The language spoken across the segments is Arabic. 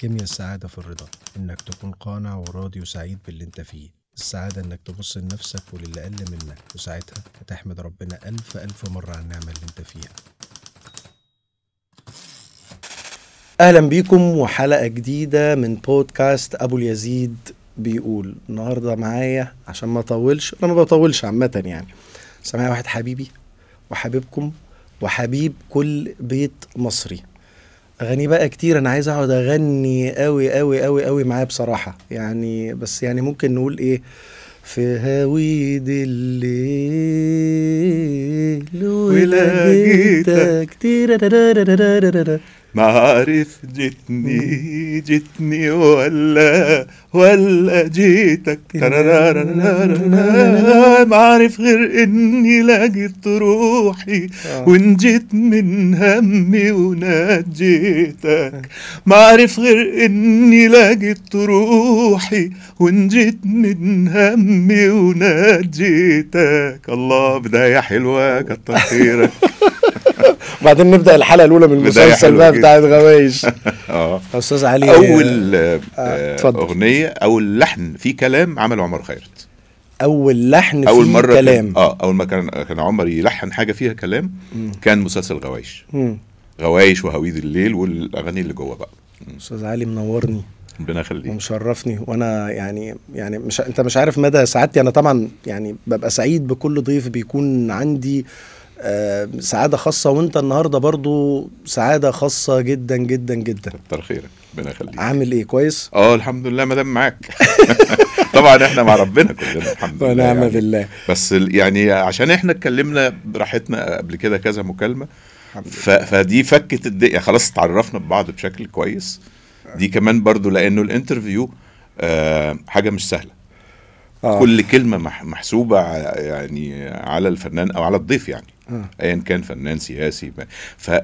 كيمياء السعادة في الرضا إنك تكون قانع وراضي وسعيد باللي أنت فيه السعادة إنك تبص لنفسك وللي أقل منك وساعتها هتحمد ربنا ألف ألف مرة على النعمة اللي أنت فيها أهلا بيكم وحلقة جديدة من بودكاست أبو اليزيد بيقول النهاردة معايا عشان ما أطولش أنا ما بطولش عامة يعني بس واحد حبيبي وحبيبكم وحبيب كل بيت مصري اغاني بقى كتير انا عايز اقعد اغني قوي قوي قوي قوي معاه بصراحه يعني بس يعني ممكن نقول ايه في هويد الليل ولا جيتك ما عارف جيتني جيتني ولا ولا جيتك ما عارف غير اني لقيت روحي ونجيت من همي ونجيتك ما عارف غير اني لقيت روحي ونجيت من همي ونجيتك الله بداية حلوة كتر خيرك وبعدين نبدا الحلقه الاولى من المسلسل بقى بتاعت غوايش اه استاذ علي اول آه، آه، اغنيه اول لحن في كلام عمله عمر خيرت اول لحن اول فيه مره كلام اه اول ما كان كان عمر يلحن حاجه فيها كلام م. كان مسلسل غوايش غوايش وهويد الليل والاغاني اللي جوه بقى استاذ علي منورني ربنا يخليك ومشرفني وانا يعني يعني مش انت مش عارف مدى سعادتي انا طبعا يعني ببقى سعيد بكل ضيف بيكون عندي آه آه، سعاده خاصه وانت النهارده برضو سعاده خاصه جدا جدا جدا كتر خيرك ربنا يخليك عامل ايه كويس اه الحمد لله ما دام معاك طبعا احنا مع ربنا كلنا الحمد لله ونعم يعني. بالله بس يعني عشان احنا اتكلمنا براحتنا قبل كده كذا مكالمه ف... فدي فكت الدنيا يعني خلاص اتعرفنا ببعض بشكل كويس دي كمان برضو لانه الانترفيو آه حاجه مش سهله آه. كل كلمه محسوبه يعني على الفنان او على الضيف يعني آه. ايا كان فنان سياسي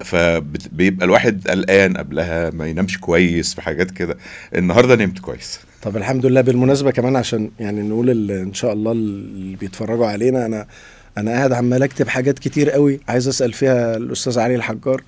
فبيبقى الواحد قلقان قبلها ما ينامش كويس في حاجات كده النهارده نمت كويس طب الحمد لله بالمناسبه كمان عشان يعني نقول ان شاء الله اللي بيتفرجوا علينا انا انا قاعد عمال اكتب حاجات كتير قوي عايز اسال فيها الاستاذ علي الحجار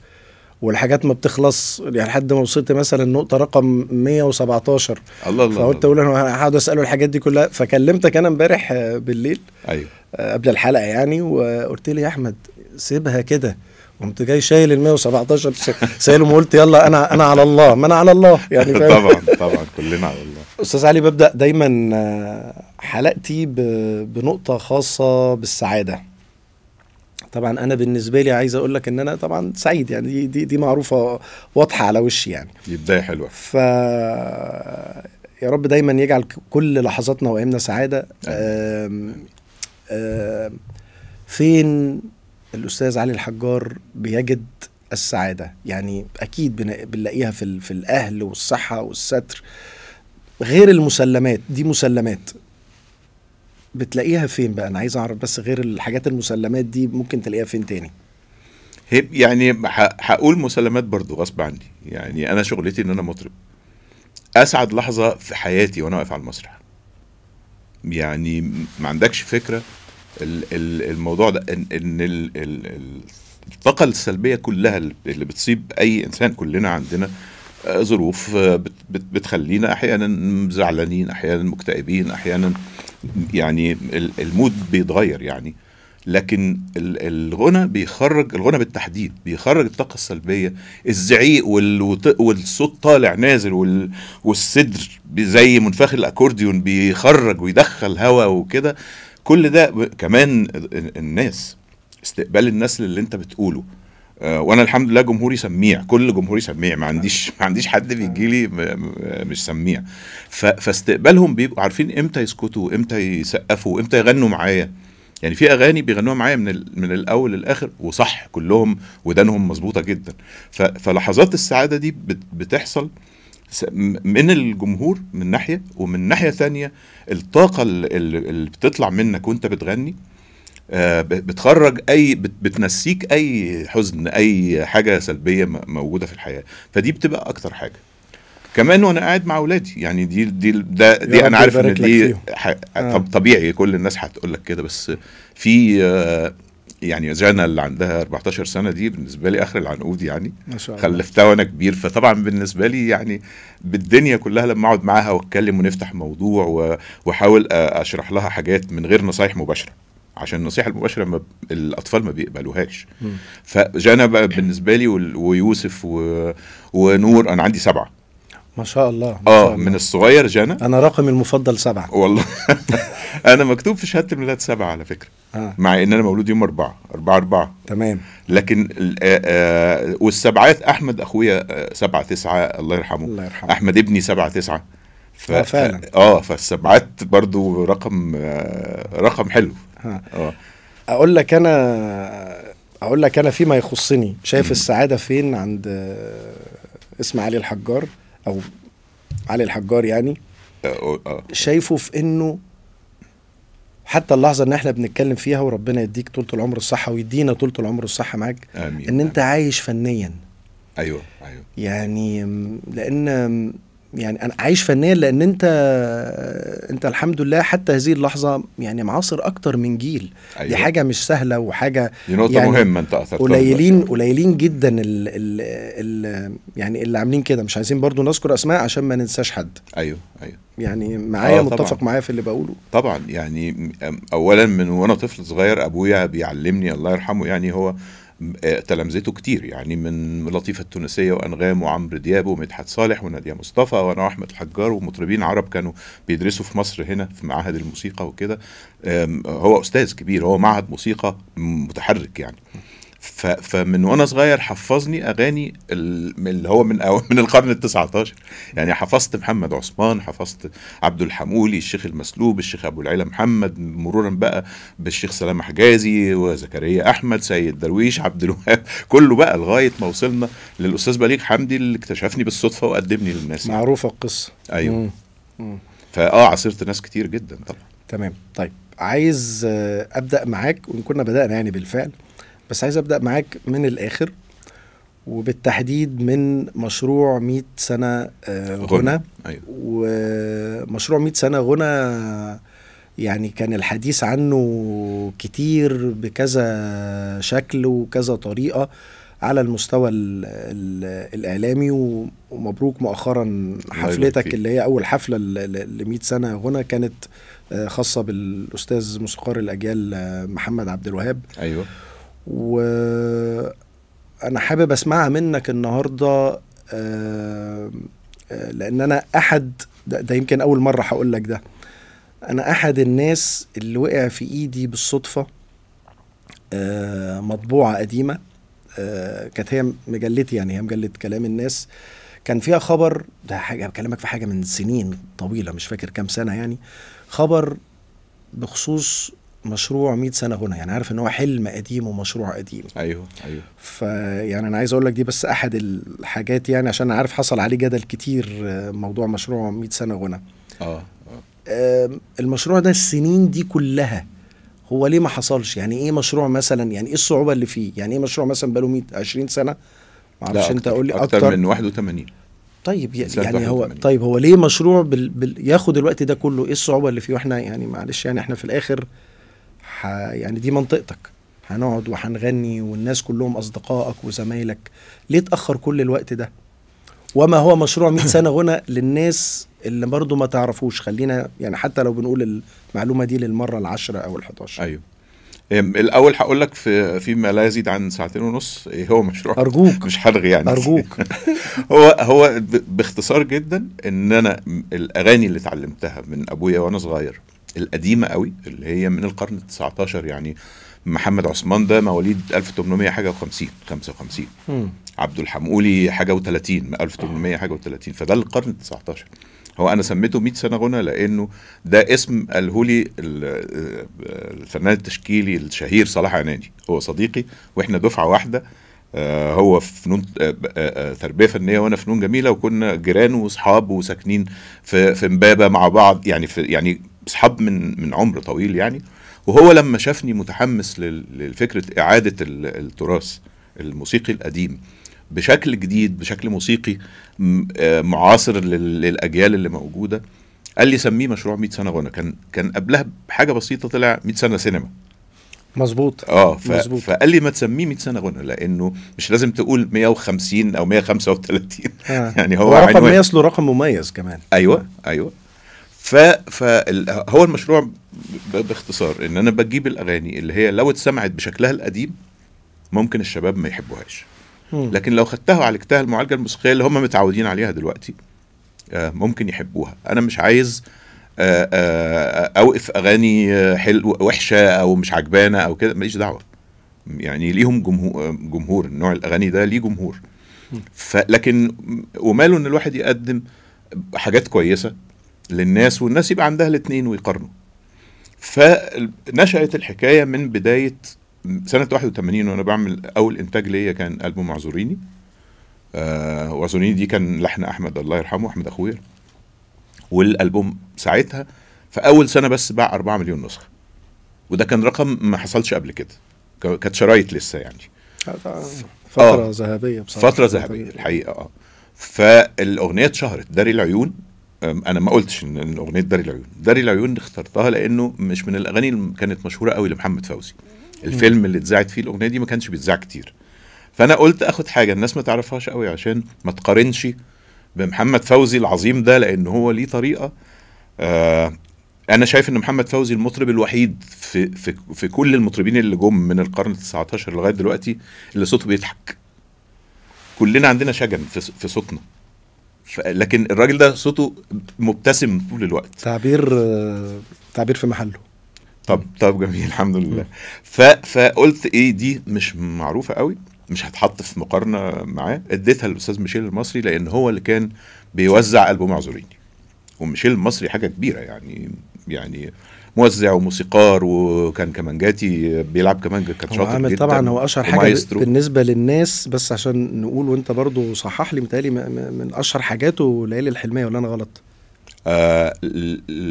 والحاجات ما بتخلص يعني لحد ما وصلت مثلا نقطه رقم 117 الله الله فقلت اقول انا هقعد اساله الحاجات دي كلها فكلمتك انا امبارح آه، بالليل ايوه آه، قبل الحلقه يعني وقلت لي يا احمد سيبها كده قمت جاي شايل ال 117 سايلهم وقلت يلا انا انا على الله ما انا على الله يعني طبعا طبعا كلنا على الله استاذ علي ببدا دايما آه، حلقتي بنقطه خاصه بالسعاده طبعا انا بالنسبه لي عايز اقول لك ان انا طبعا سعيد يعني دي دي معروفه واضحه على وشي يعني دي بدايه حلوه ف يا رب دايما يجعل كل لحظاتنا وايامنا سعاده آم آم فين الاستاذ علي الحجار بيجد السعاده يعني اكيد بنلاقيها في في الاهل والصحه والستر غير المسلمات دي مسلمات بتلاقيها فين بقى انا عايز اعرف بس غير الحاجات المسلمات دي ممكن تلاقيها فين تاني يعني هقول مسلمات برضو غصب عني يعني انا شغلتي ان انا مطرب اسعد لحظه في حياتي وانا واقف على المسرح يعني ما عندكش فكره الموضوع ده ان, إن الطاقه السلبيه كلها اللي بتصيب اي انسان كلنا عندنا آه، ظروف آه، بتخلينا احيانا زعلانين احيانا مكتئبين احيانا يعني المود بيتغير يعني لكن الغنى بيخرج الغنى بالتحديد بيخرج الطاقه السلبيه الزعيق والصوت طالع نازل والصدر زي منفخ الاكورديون بيخرج ويدخل هواء وكده كل ده كمان الناس استقبال الناس اللي انت بتقوله آه، وانا الحمد لله جمهوري سميع كل جمهوري سميع ما عنديش ما عنديش حد بيجي لي مش سميع فاستقبالهم بيبقوا عارفين امتى يسكتوا امتى يسقفوا امتى يغنوا معايا يعني في اغاني بيغنوها معايا من من الاول للاخر وصح كلهم ودانهم مظبوطه جدا فلحظات السعاده دي بتحصل من الجمهور من ناحيه ومن ناحيه ثانيه الطاقه اللي بتطلع منك وانت بتغني آه، بتخرج اي بتنسيك اي حزن اي حاجه سلبيه موجوده في الحياه فدي بتبقى اكتر حاجه كمان وانا قاعد مع اولادي يعني دي دي ده دي انا عارف ان دي ح... آه. طبيعي كل الناس هتقول لك كده بس في آه، يعني جانا اللي عندها 14 سنه دي بالنسبه لي اخر العنقود يعني ما شاء الله خلفتها وانا كبير فطبعا بالنسبه لي يعني بالدنيا كلها لما اقعد معاها واتكلم ونفتح موضوع واحاول اشرح لها حاجات من غير نصايح مباشره عشان النصيحه المباشره ما ب... الاطفال ما بيقبلوهاش فجانا بقى بالنسبه لي و... ويوسف و... ونور انا عندي سبعه ما شاء الله ما اه من الصغير جانا انا رقمي المفضل سبعه والله انا مكتوب في شهاده الميلاد سبعه على فكره آه. مع ان انا مولود يوم أربعة أربعة أربعة تمام لكن آه،, آه والسبعات احمد اخويا آه، سبعة تسعة الله يرحمه الله يرحمه احمد ابني سبعة تسعة ف... اه فعلا اه فالسبعات برضو رقم آه، رقم حلو آه. اقول لك انا اقول لك انا فيما يخصني شايف السعاده فين عند اسم علي الحجار او علي الحجار يعني آه، آه. شايفه في انه حتى اللحظه ان احنا بنتكلم فيها وربنا يديك طولة العمر الصحه ويدينا طولة العمر الصحه معاك امين ان انت عايش فنيا ايوه ايوه يعني لان يعني انا عايش فنيا لان انت انت الحمد لله حتى هذه اللحظه يعني معاصر اكتر من جيل أيوة. دي حاجه مش سهله وحاجه دي نقطه يعني مهمه انت اثرت قليلين قليلين جدا ال ال ال يعني اللي عاملين كده مش عايزين برضو نذكر اسماء عشان ما ننساش حد ايوه ايوه يعني آه، معايا آه متفق معايا في اللي بقوله طبعا يعني اولا من وانا طفل صغير ابويا بيعلمني الله يرحمه يعني هو تلامذته كتير يعني من لطيفه التونسيه وانغام وعمرو دياب ومدحت صالح وناديه مصطفى وانا واحمد الحجار ومطربين عرب كانوا بيدرسوا في مصر هنا في معهد الموسيقى وكده هو استاذ كبير هو معهد موسيقى متحرك يعني فمن وانا صغير حفظني اغاني اللي هو من من القرن ال 19 يعني حفظت محمد عثمان حفظت عبد الحمولي الشيخ المسلوب الشيخ ابو العلا محمد مرورا بقى بالشيخ سلام حجازي وزكريا احمد سيد درويش عبد الوهاب كله بقى لغايه ما وصلنا للاستاذ بليغ حمدي اللي اكتشفني بالصدفه وقدمني للناس معروفه القصه ايوه فاه عاصرت ناس كتير جدا طبعا تمام طيب عايز آه، ابدا معاك وان كنا بدانا يعني بالفعل بس عايز ابدا معاك من الاخر وبالتحديد من مشروع 100 سنه آه، غنى أيوة. ومشروع 100 سنه غنى يعني كان الحديث عنه كتير بكذا شكل وكذا طريقه على المستوى الـ الـ الاعلامي ومبروك مؤخرا حفلتك اللي هي اول حفله ل 100 سنه هنا كانت آه، خاصه بالاستاذ موسيقار الاجيال آه، محمد عبد الوهاب ايوه وانا حابب اسمعها منك النهارده آه، آه، لان انا احد ده, ده يمكن اول مره هقول لك ده انا احد الناس اللي وقع في ايدي بالصدفه آه، مطبوعه قديمه كانت هي مجلتي يعني هي مجله كلام الناس كان فيها خبر ده حاجه بكلمك في حاجه من سنين طويله مش فاكر كام سنه يعني خبر بخصوص مشروع 100 سنه هنا يعني عارف ان هو حلم قديم ومشروع قديم ايوه ايوه فيعني انا عايز اقول لك دي بس احد الحاجات يعني عشان انا عارف حصل عليه جدل كتير موضوع مشروع 100 سنه هنا اه المشروع ده السنين دي كلها هو ليه ما حصلش يعني ايه مشروع مثلا يعني ايه الصعوبه اللي فيه يعني ايه مشروع مثلا بقاله 100 20 سنه ما اعرفش انت قول لي اكتر, أكتر من 81 طيب يعني هو طيب هو ليه مشروع بال بال ياخد الوقت ده كله ايه الصعوبه اللي فيه واحنا يعني معلش يعني احنا في الاخر ح... يعني دي منطقتك هنقعد وهنغني والناس كلهم اصدقائك وزمايلك ليه تاخر كل الوقت ده وما هو مشروع 100 سنه غنى للناس اللي برضو ما تعرفوش خلينا يعني حتى لو بنقول المعلومه دي للمره العشرة او ال11 ايوه الاول هقول لك في فيما لا يزيد عن ساعتين ونص ايه هو مشروع ارجوك مش هلغي يعني ارجوك هو هو باختصار جدا ان انا الاغاني اللي اتعلمتها من ابويا وانا صغير القديمه قوي اللي هي من القرن ال 19 يعني محمد عثمان ده مواليد 1800 حاجه و50 55 عبد الحمقولي حاجه و30 1800 حاجه و30 فده القرن ال 19 هو انا سميته 100 سنه غنى لانه ده اسم قاله لي آه، الفنان التشكيلي الشهير صلاح عنادي هو صديقي واحنا دفعه واحده آه، هو فنون آه، تربيه فنيه وانا فنون جميله وكنا جيران واصحاب وساكنين في في امبابه مع بعض يعني في يعني اصحاب من من عمر طويل يعني وهو لما شافني متحمس لفكره اعاده التراث الموسيقي القديم بشكل جديد بشكل موسيقي آه، معاصر للاجيال اللي موجوده قال لي سميه مشروع 100 سنه غنى كان كان قبلها بحاجه بسيطه طلع 100 سنه سينما مظبوط اه ف... مزبوط. فقال لي ما تسميه 100 سنه غنى لانه مش لازم تقول 150 او 135 آه. يعني هو رقم عنوان. له رقم مميز كمان ايوه آه. ايوه فهو المشروع باختصار ان انا بجيب الاغاني اللي هي لو اتسمعت بشكلها القديم ممكن الشباب ما يحبوهاش لكن لو خدتها وعالجتها المعالجه الموسيقيه اللي هم متعودين عليها دلوقتي آه، ممكن يحبوها انا مش عايز آه، آه، اوقف اغاني حلو وحشه او مش عجبانه او كده ماليش دعوه يعني ليهم جمهور جمهور نوع الاغاني ده ليه جمهور لكن وماله ان الواحد يقدم حاجات كويسه للناس والناس يبقى عندها الاثنين ويقارنوا فنشأت الحكاية من بداية سنة 81 وأنا بعمل أول إنتاج ليا كان ألبوم معذوريني آه وعزوني دي كان لحن أحمد الله يرحمه أحمد أخويا والألبوم ساعتها في أول سنة بس باع 4 مليون نسخة وده كان رقم ما حصلش قبل كده كانت شرايط لسه يعني آه، آه، فترة آه. ذهبية بصراحة فترة ذهبية الحقيقة اه فالأغنية اتشهرت داري العيون انا ما قلتش ان اغنيه داري العيون داري العيون اخترتها لانه مش من الاغاني اللي كانت مشهوره قوي لمحمد فوزي الفيلم اللي اتذاعت فيه الاغنيه دي ما كانش بيتذاع كتير فانا قلت اخد حاجه الناس ما تعرفهاش قوي عشان ما تقارنش بمحمد فوزي العظيم ده لان هو ليه طريقه آه انا شايف ان محمد فوزي المطرب الوحيد في في في كل المطربين اللي جم من القرن ال19 لغايه دلوقتي اللي صوته بيضحك كلنا عندنا شجن في, في صوتنا لكن الراجل ده صوته مبتسم طول الوقت تعبير تعبير في محله طب طب جميل الحمد لله ف... فقلت ايه دي مش معروفه قوي مش هتحط في مقارنه معاه اديتها للاستاذ ميشيل المصري لان هو اللي كان بيوزع البوم عزوريني وميشيل المصري حاجه كبيره يعني يعني موزع وموسيقار وكان كمانجاتي بيلعب كمانجا كان شاطر عامل جدا طبعا هو اشهر حاجه ومايسترو. بالنسبه للناس بس عشان نقول وانت برضو صحح لي متهيألي من اشهر حاجاته ليالي الحلميه ولا انا غلط؟ آه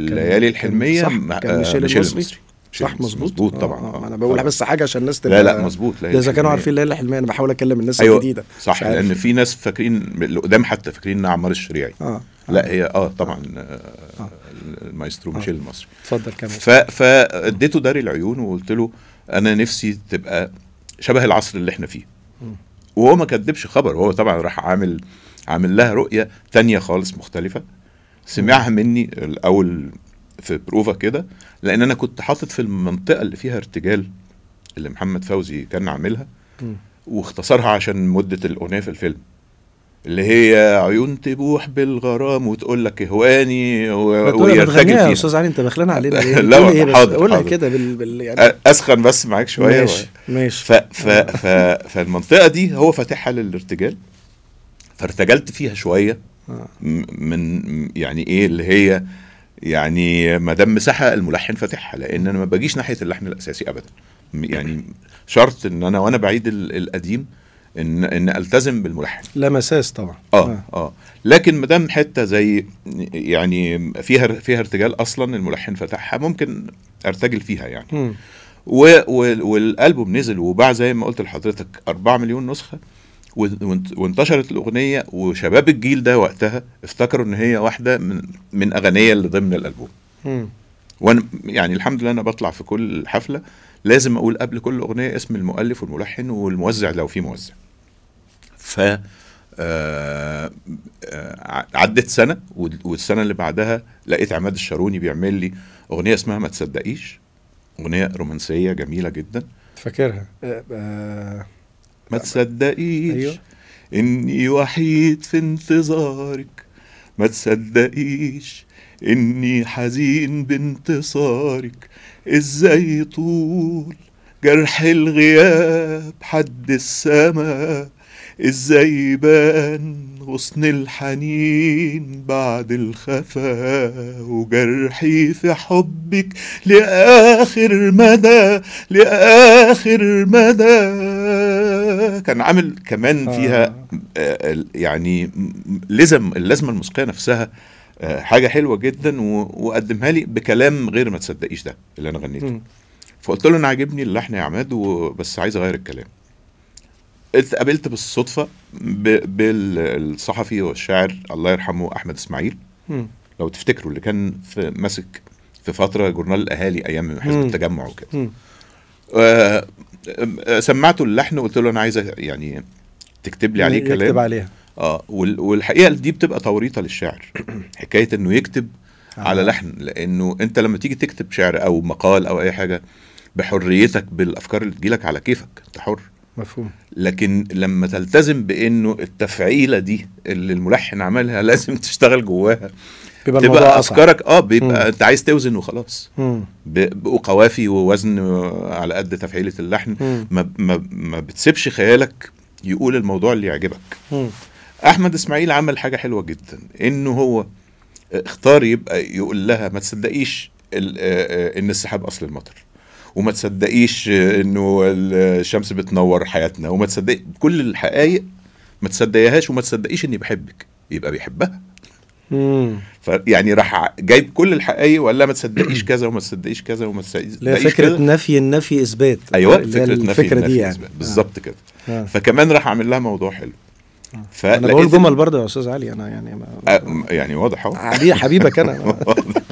ليالي الحلميه صح كان آه، ميشيل المصري, المصري. صح مظبوط مظبوط طبعا آه, آه. انا بقول آه. بس حاجه عشان الناس تبقى لا لا مظبوط ده اذا كانوا عارفين ليالي الحلميه انا بحاول اكلم الناس أيوة الجديده صح لان في ناس فاكرين اللي قدام حتى فاكرين ان عمار الشريعي آه. لا هي اه طبعا آه. آه. المايسترو آه. المصري اتفضل كمان فاديته داري العيون وقلت له انا نفسي تبقى شبه العصر اللي احنا فيه وهو ما كدبش خبر هو طبعا راح عامل عامل لها رؤيه تانية خالص مختلفه سمعها مني الاول في بروفا كده لان انا كنت حاطط في المنطقه اللي فيها ارتجال اللي محمد فوزي كان عاملها واختصرها عشان مده الاغنيه في الفيلم اللي هي عيون تبوح بالغرام وتقول لك اهواني ويرتجل فيها يا استاذ علي انت بخلان علينا ليه؟ لا إيه حاضر قولها كده بال, بال يعني اسخن بس معاك شويه ماشي ماشي ف ف ف فالمنطقه دي هو فاتحها للارتجال فارتجلت فيها شويه آه. من يعني ايه اللي هي يعني ما دام مساحه الملحن فاتحها لان انا ما باجيش ناحيه اللحن الاساسي ابدا يعني شرط ان انا وانا بعيد القديم ان ان التزم بالملحن لا مساس طبعا آه،, اه اه لكن ما دام حته زي يعني فيها فيها ارتجال اصلا الملحن فتحها ممكن ارتجل فيها يعني و والالبوم نزل وباع زي ما قلت لحضرتك 4 مليون نسخه وانتشرت الاغنيه وشباب الجيل ده وقتها افتكروا ان هي واحده من من اغانيه اللي ضمن الالبوم وانا يعني الحمد لله انا بطلع في كل حفله لازم اقول قبل كل اغنيه اسم المؤلف والملحن والموزع لو في موزع ف آه، آه، عدت سنه والسنه اللي بعدها لقيت عماد الشاروني بيعمل لي اغنيه اسمها ما تصدقيش اغنيه رومانسيه جميله جدا فاكرها آه، ما تصدقيش أيوه. اني وحيد في انتظارك ما تصدقيش اني حزين بانتصارك ازاي طول جرح الغياب حد السماء ازاي يبان غصن الحنين بعد الخفا وجرحي في حبك لآخر مدى لآخر مدى كان عامل كمان آه. فيها آه، يعني لزم اللازمة الموسيقية نفسها آه، حاجة حلوة جدا وقدمها لي بكلام غير ما تصدقيش ده اللي أنا غنيته فقلت له أنا عاجبني اللحن يا عماد بس عايز أغير الكلام اتقابلت بالصدفه بالصحفي والشاعر الله يرحمه احمد اسماعيل لو تفتكروا اللي كان في ماسك في فتره جورنال الاهالي ايام حزب التجمع وكده آه، آه، سمعته اللحن وقلت له انا عايز يعني تكتب لي عليه كلام يكتب عليها اه والحقيقه دي بتبقى توريطه للشاعر حكايه انه يكتب آه. على لحن لانه انت لما تيجي تكتب شعر او مقال او اي حاجه بحريتك بالافكار اللي تجيلك على كيفك انت حر مفهوم لكن لما تلتزم بانه التفعيله دي اللي الملحن عملها لازم تشتغل جواها بيبقى تبقى افكارك اه بيبقى مم. انت عايز توزن وخلاص وقوافي ووزن على قد تفعيله اللحن ما, ما, ما بتسيبش خيالك يقول الموضوع اللي يعجبك مم. احمد اسماعيل عمل حاجه حلوه جدا انه هو اختار يبقى يقول لها ما تصدقيش آه، آه، ان السحاب اصل المطر وما تصدقيش انه الشمس بتنور حياتنا وما تصدقي كل الحقائق ما تصدقيهاش وما تصدقيش اني بحبك يبقى بيحبها فيعني راح جايب كل الحقائق ولا ما تصدقيش كذا وما تصدقيش كذا وما تصدقيش لا فكره كذا. نفي النفي اثبات ايوه فكره نفي الفكره دي يعني بالظبط آه. كده آه. فكمان راح اعمل لها موضوع حلو ف انا بقول جمل برضه يا استاذ علي انا يعني ما... يعني واضح اهو حبيبك انا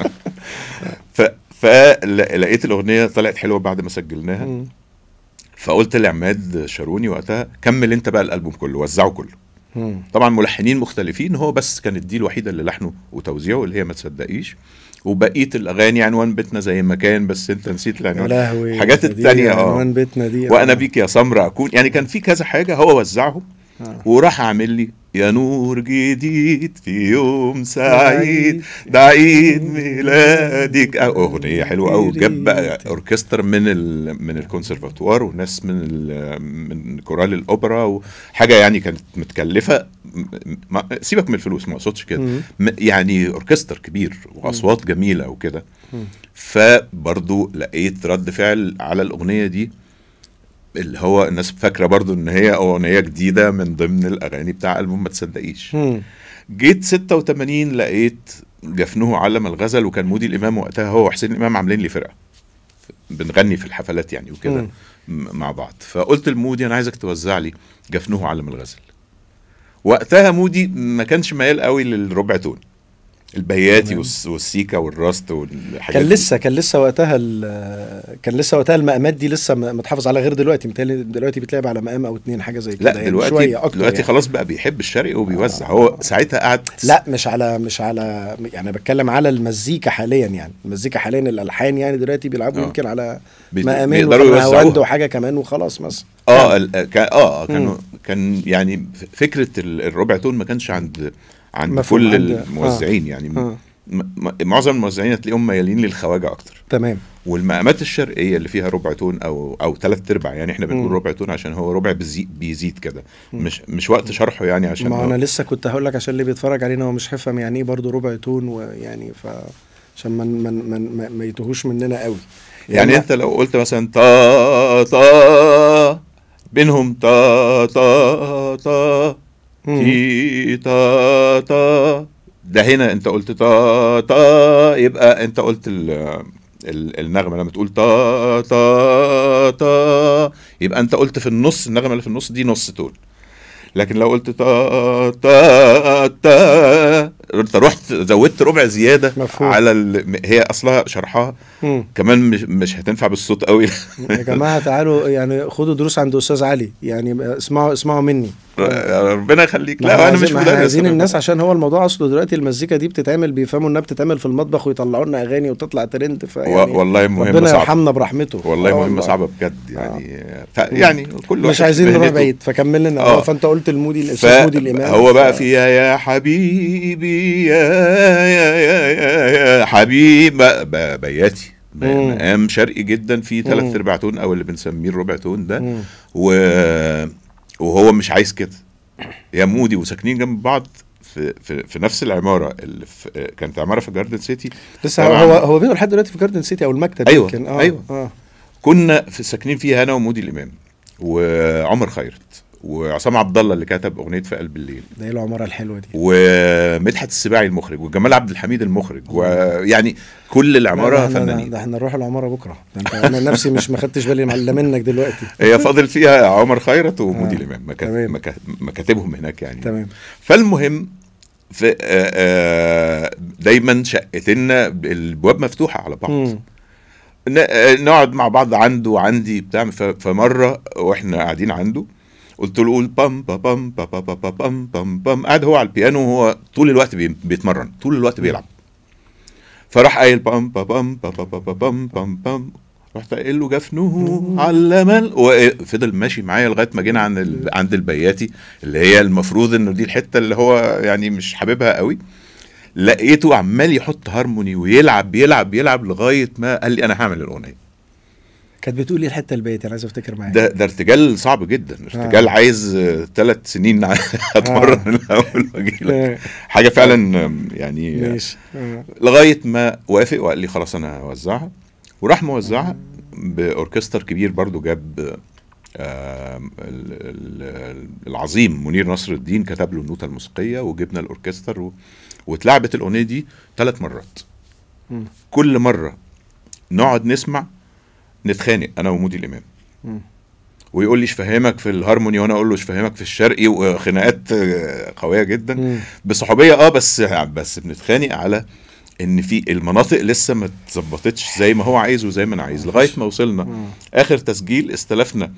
فلقيت الاغنيه طلعت حلوه بعد ما سجلناها م. فقلت لعماد شاروني وقتها كمل انت بقى الالبوم كله وزعه كله م. طبعا ملحنين مختلفين هو بس كانت دي الوحيده اللي لحنه وتوزيعه اللي هي ما تصدقيش وبقيه الاغاني عنوان بيتنا زي ما كان بس انت نسيت العنوان الحاجات الثانيه اه عنوان بيتنا دي وانا آه. بيك يا سمره اكون يعني كان في كذا حاجه هو وزعهم آه. وراح عامل لي يا نور جديد في يوم سعيد ده عيد ميلادك آه، اغنيه حلوه قوي جاب بقى اوركسترا من ال من الكونسرفاتوار وناس من ال من كورال الاوبرا وحاجه يعني كانت متكلفه سيبك من الفلوس ما اقصدش كده يعني اوركستر كبير واصوات جميله وكده فبرضو لقيت رد فعل على الاغنيه دي اللي هو الناس فاكره برضو ان هي اغنيه جديده من ضمن الاغاني بتاع البوم ما تصدقيش جيت 86 لقيت جفنه علم الغزل وكان مودي الامام وقتها هو وحسين الامام عاملين لي فرقه بنغني في الحفلات يعني وكده مع بعض فقلت لمودي انا عايزك توزع لي جفنه علم الغزل وقتها مودي ما كانش ميال قوي للربع تون البياتي والسيكا والراست والحاجات كان لسه كان لسه وقتها كان لسه وقتها المقامات دي لسه متحافظ على غير دلوقتي متهيألي دلوقتي بيتلعب على مقام او اتنين حاجه زي كده لا يعني دلوقتي شوية أكتر دلوقتي يعني. خلاص بقى بيحب الشرقي وبيوزع آه هو آه. ساعتها قعد لا مش على مش على يعني بتكلم على المزيكا حاليا يعني المزيكا حاليا الالحان يعني دلوقتي بيلعبوا آه. يمكن على مقامين وهوند وحاجه كمان وخلاص مثلا آه،, اه اه كان كان يعني فكره الربع تون ما كانش عند عند كل عند... الموزعين آه. يعني آه. معظم الموزعين هتلاقيهم ميالين للخواجه اكتر تمام والمقامات الشرقيه اللي فيها ربع تون او او ثلاث ارباع يعني احنا بنقول ربع تون عشان هو ربع بيزيد كده مش مش وقت شرحه يعني عشان ما هو... انا لسه كنت هقول لك عشان اللي بيتفرج علينا هو مش هيفهم يعني ايه برضه ربع تون ويعني ف عشان ما من من ما, ما يتوهوش مننا قوي يعني, يعني انت لو قلت مثلا تا تا بينهم تا تا تا تي تا تا ده هنا انت قلت تا تا يبقى انت قلت ال النغمه لما تقول تا تا تا يبقى انت قلت في النص النغمه اللي في النص دي نص تون لكن لو قلت تا تا تا انت رحت زودت ربع زياده مفهوم. على ال... هي اصلها شرحها مم. كمان مش مش هتنفع بالصوت قوي يا جماعه تعالوا يعني خدوا دروس عند استاذ علي يعني اسمعوا اسمعوا مني ربنا يخليك لا انا مش مدرس عايزين الناس عشان هو الموضوع اصله دلوقتي المزيكا دي بتتعمل بيفهموا انها بتتعمل في المطبخ ويطلعوا لنا اغاني وتطلع ترند فيعني والله مهم صعبه ربنا يرحمنا برحمته والله آه، مهم صعبه بجد يعني آه. يعني كل مش عايزين نروح بعيد فكمل لنا آه. فانت قلت المودي الاستاذ المودي الامام هو بقى آه. فيها يا حبيبي يا يا يا, يا حبيبي بياتي مقام شرقي جدا في ثلاث ارباع تون او اللي بنسميه الربع تون ده و... وهو مش عايز كده يا مودي وساكنين جنب بعض في في, في نفس العماره اللي في كانت عماره في جاردن سيتي لسه هو هو بينه لحد دلوقتي في جاردن سيتي او المكتب ايوه كان. آه ايوه آه. كنا في ساكنين فيها انا ومودي الامام وعمر خيرت وعصام عبد الله اللي كتب اغنيه في قلب الليل ده ايه العماره الحلوه دي ومدحت السباعي المخرج وجمال عبد الحميد المخرج ويعني كل العماره فنانين ده احنا نروح العماره بكره ده انت انا نفسي مش ما خدتش بالي الا منك دلوقتي هي فاضل فيها عمر خيرت ومودي الامام آه، مكات... مكاتبهم هناك يعني تمام فالمهم في آه، آه، دايما شقتنا الابواب مفتوحه على بعض نقعد مع بعض عنده وعندي بتاع فمره واحنا قاعدين عنده قلت له قول بام با بام با با با بام بام بام قاعد هو على البيانو وهو طول الوقت بيتمرن طول الوقت بيلعب فراح قايل بام با بام با با با بام بام بام رحت قايل له جفنه علم وفضل ماشي معايا لغايه ما جينا عند عند البياتي اللي هي المفروض انه دي الحته اللي هو يعني مش حاببها قوي لقيته عمال يحط هارموني ويلعب بيلعب بيلعب لغايه ما قال لي انا هعمل الاغنيه كانت بتقول لي الحته البيت انا عايز افتكر معايا ده ده ارتجال صعب جدا آه. ارتجال آه. عايز ثلاث سنين اتمرن آه. الاول واجي آه. حاجه آه. فعلا يعني آه. لغايه ما وافق وقال لي خلاص انا هوزعها وراح موزعها باوركستر كبير برضو جاب آه العظيم منير نصر الدين كتب له النوتة الموسيقية وجبنا الأوركستر واتلعبت الأغنية دي ثلاث مرات م. كل مرة نقعد نسمع نتخانق انا ومودي الامام ويقول لي فهمك في الهارموني وانا اقول له فهمك في الشرقي وخناقات آه، قويه جدا بصحوبيه اه بس بس بنتخانق على ان في المناطق لسه ما اتظبطتش زي ما هو عايز وزي ما انا عايز لغايه ما وصلنا مم. اخر تسجيل استلفنا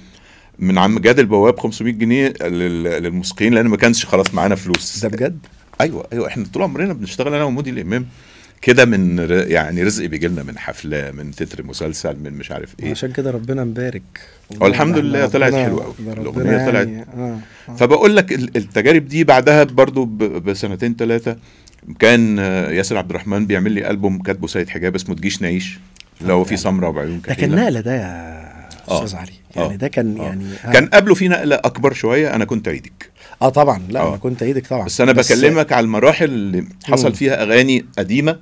من عم جاد البواب 500 جنيه للموسيقيين لان ما كانش خلاص معانا فلوس ده بجد ايوه ايوه احنا طول عمرنا بنشتغل انا ومودي الامام كده من يعني رزق بيجي لنا من حفله من تتر مسلسل من مش عارف ايه عشان كده ربنا مبارك والحمد لله طلعت حلوه قوي يعني، آه. الاغنيه طلعت آه. آه. فبقول لك التجارب دي بعدها برضو بسنتين ثلاثه كان ياسر عبد الرحمن بيعمل لي البوم كاتبه سيد حجاب اسمه تجيش نعيش اللي هو فيه سمره وعيون كتير ده كان نقله ده يا آه. استاذ علي آه. يعني ده كان يعني آه. كان قبله في نقله اكبر شويه انا كنت عيدك اه طبعا لا أوه. انا آه. كنت ايدك طبعا بس انا بس بكلمك على المراحل اللي حصل فيها اغاني قديمه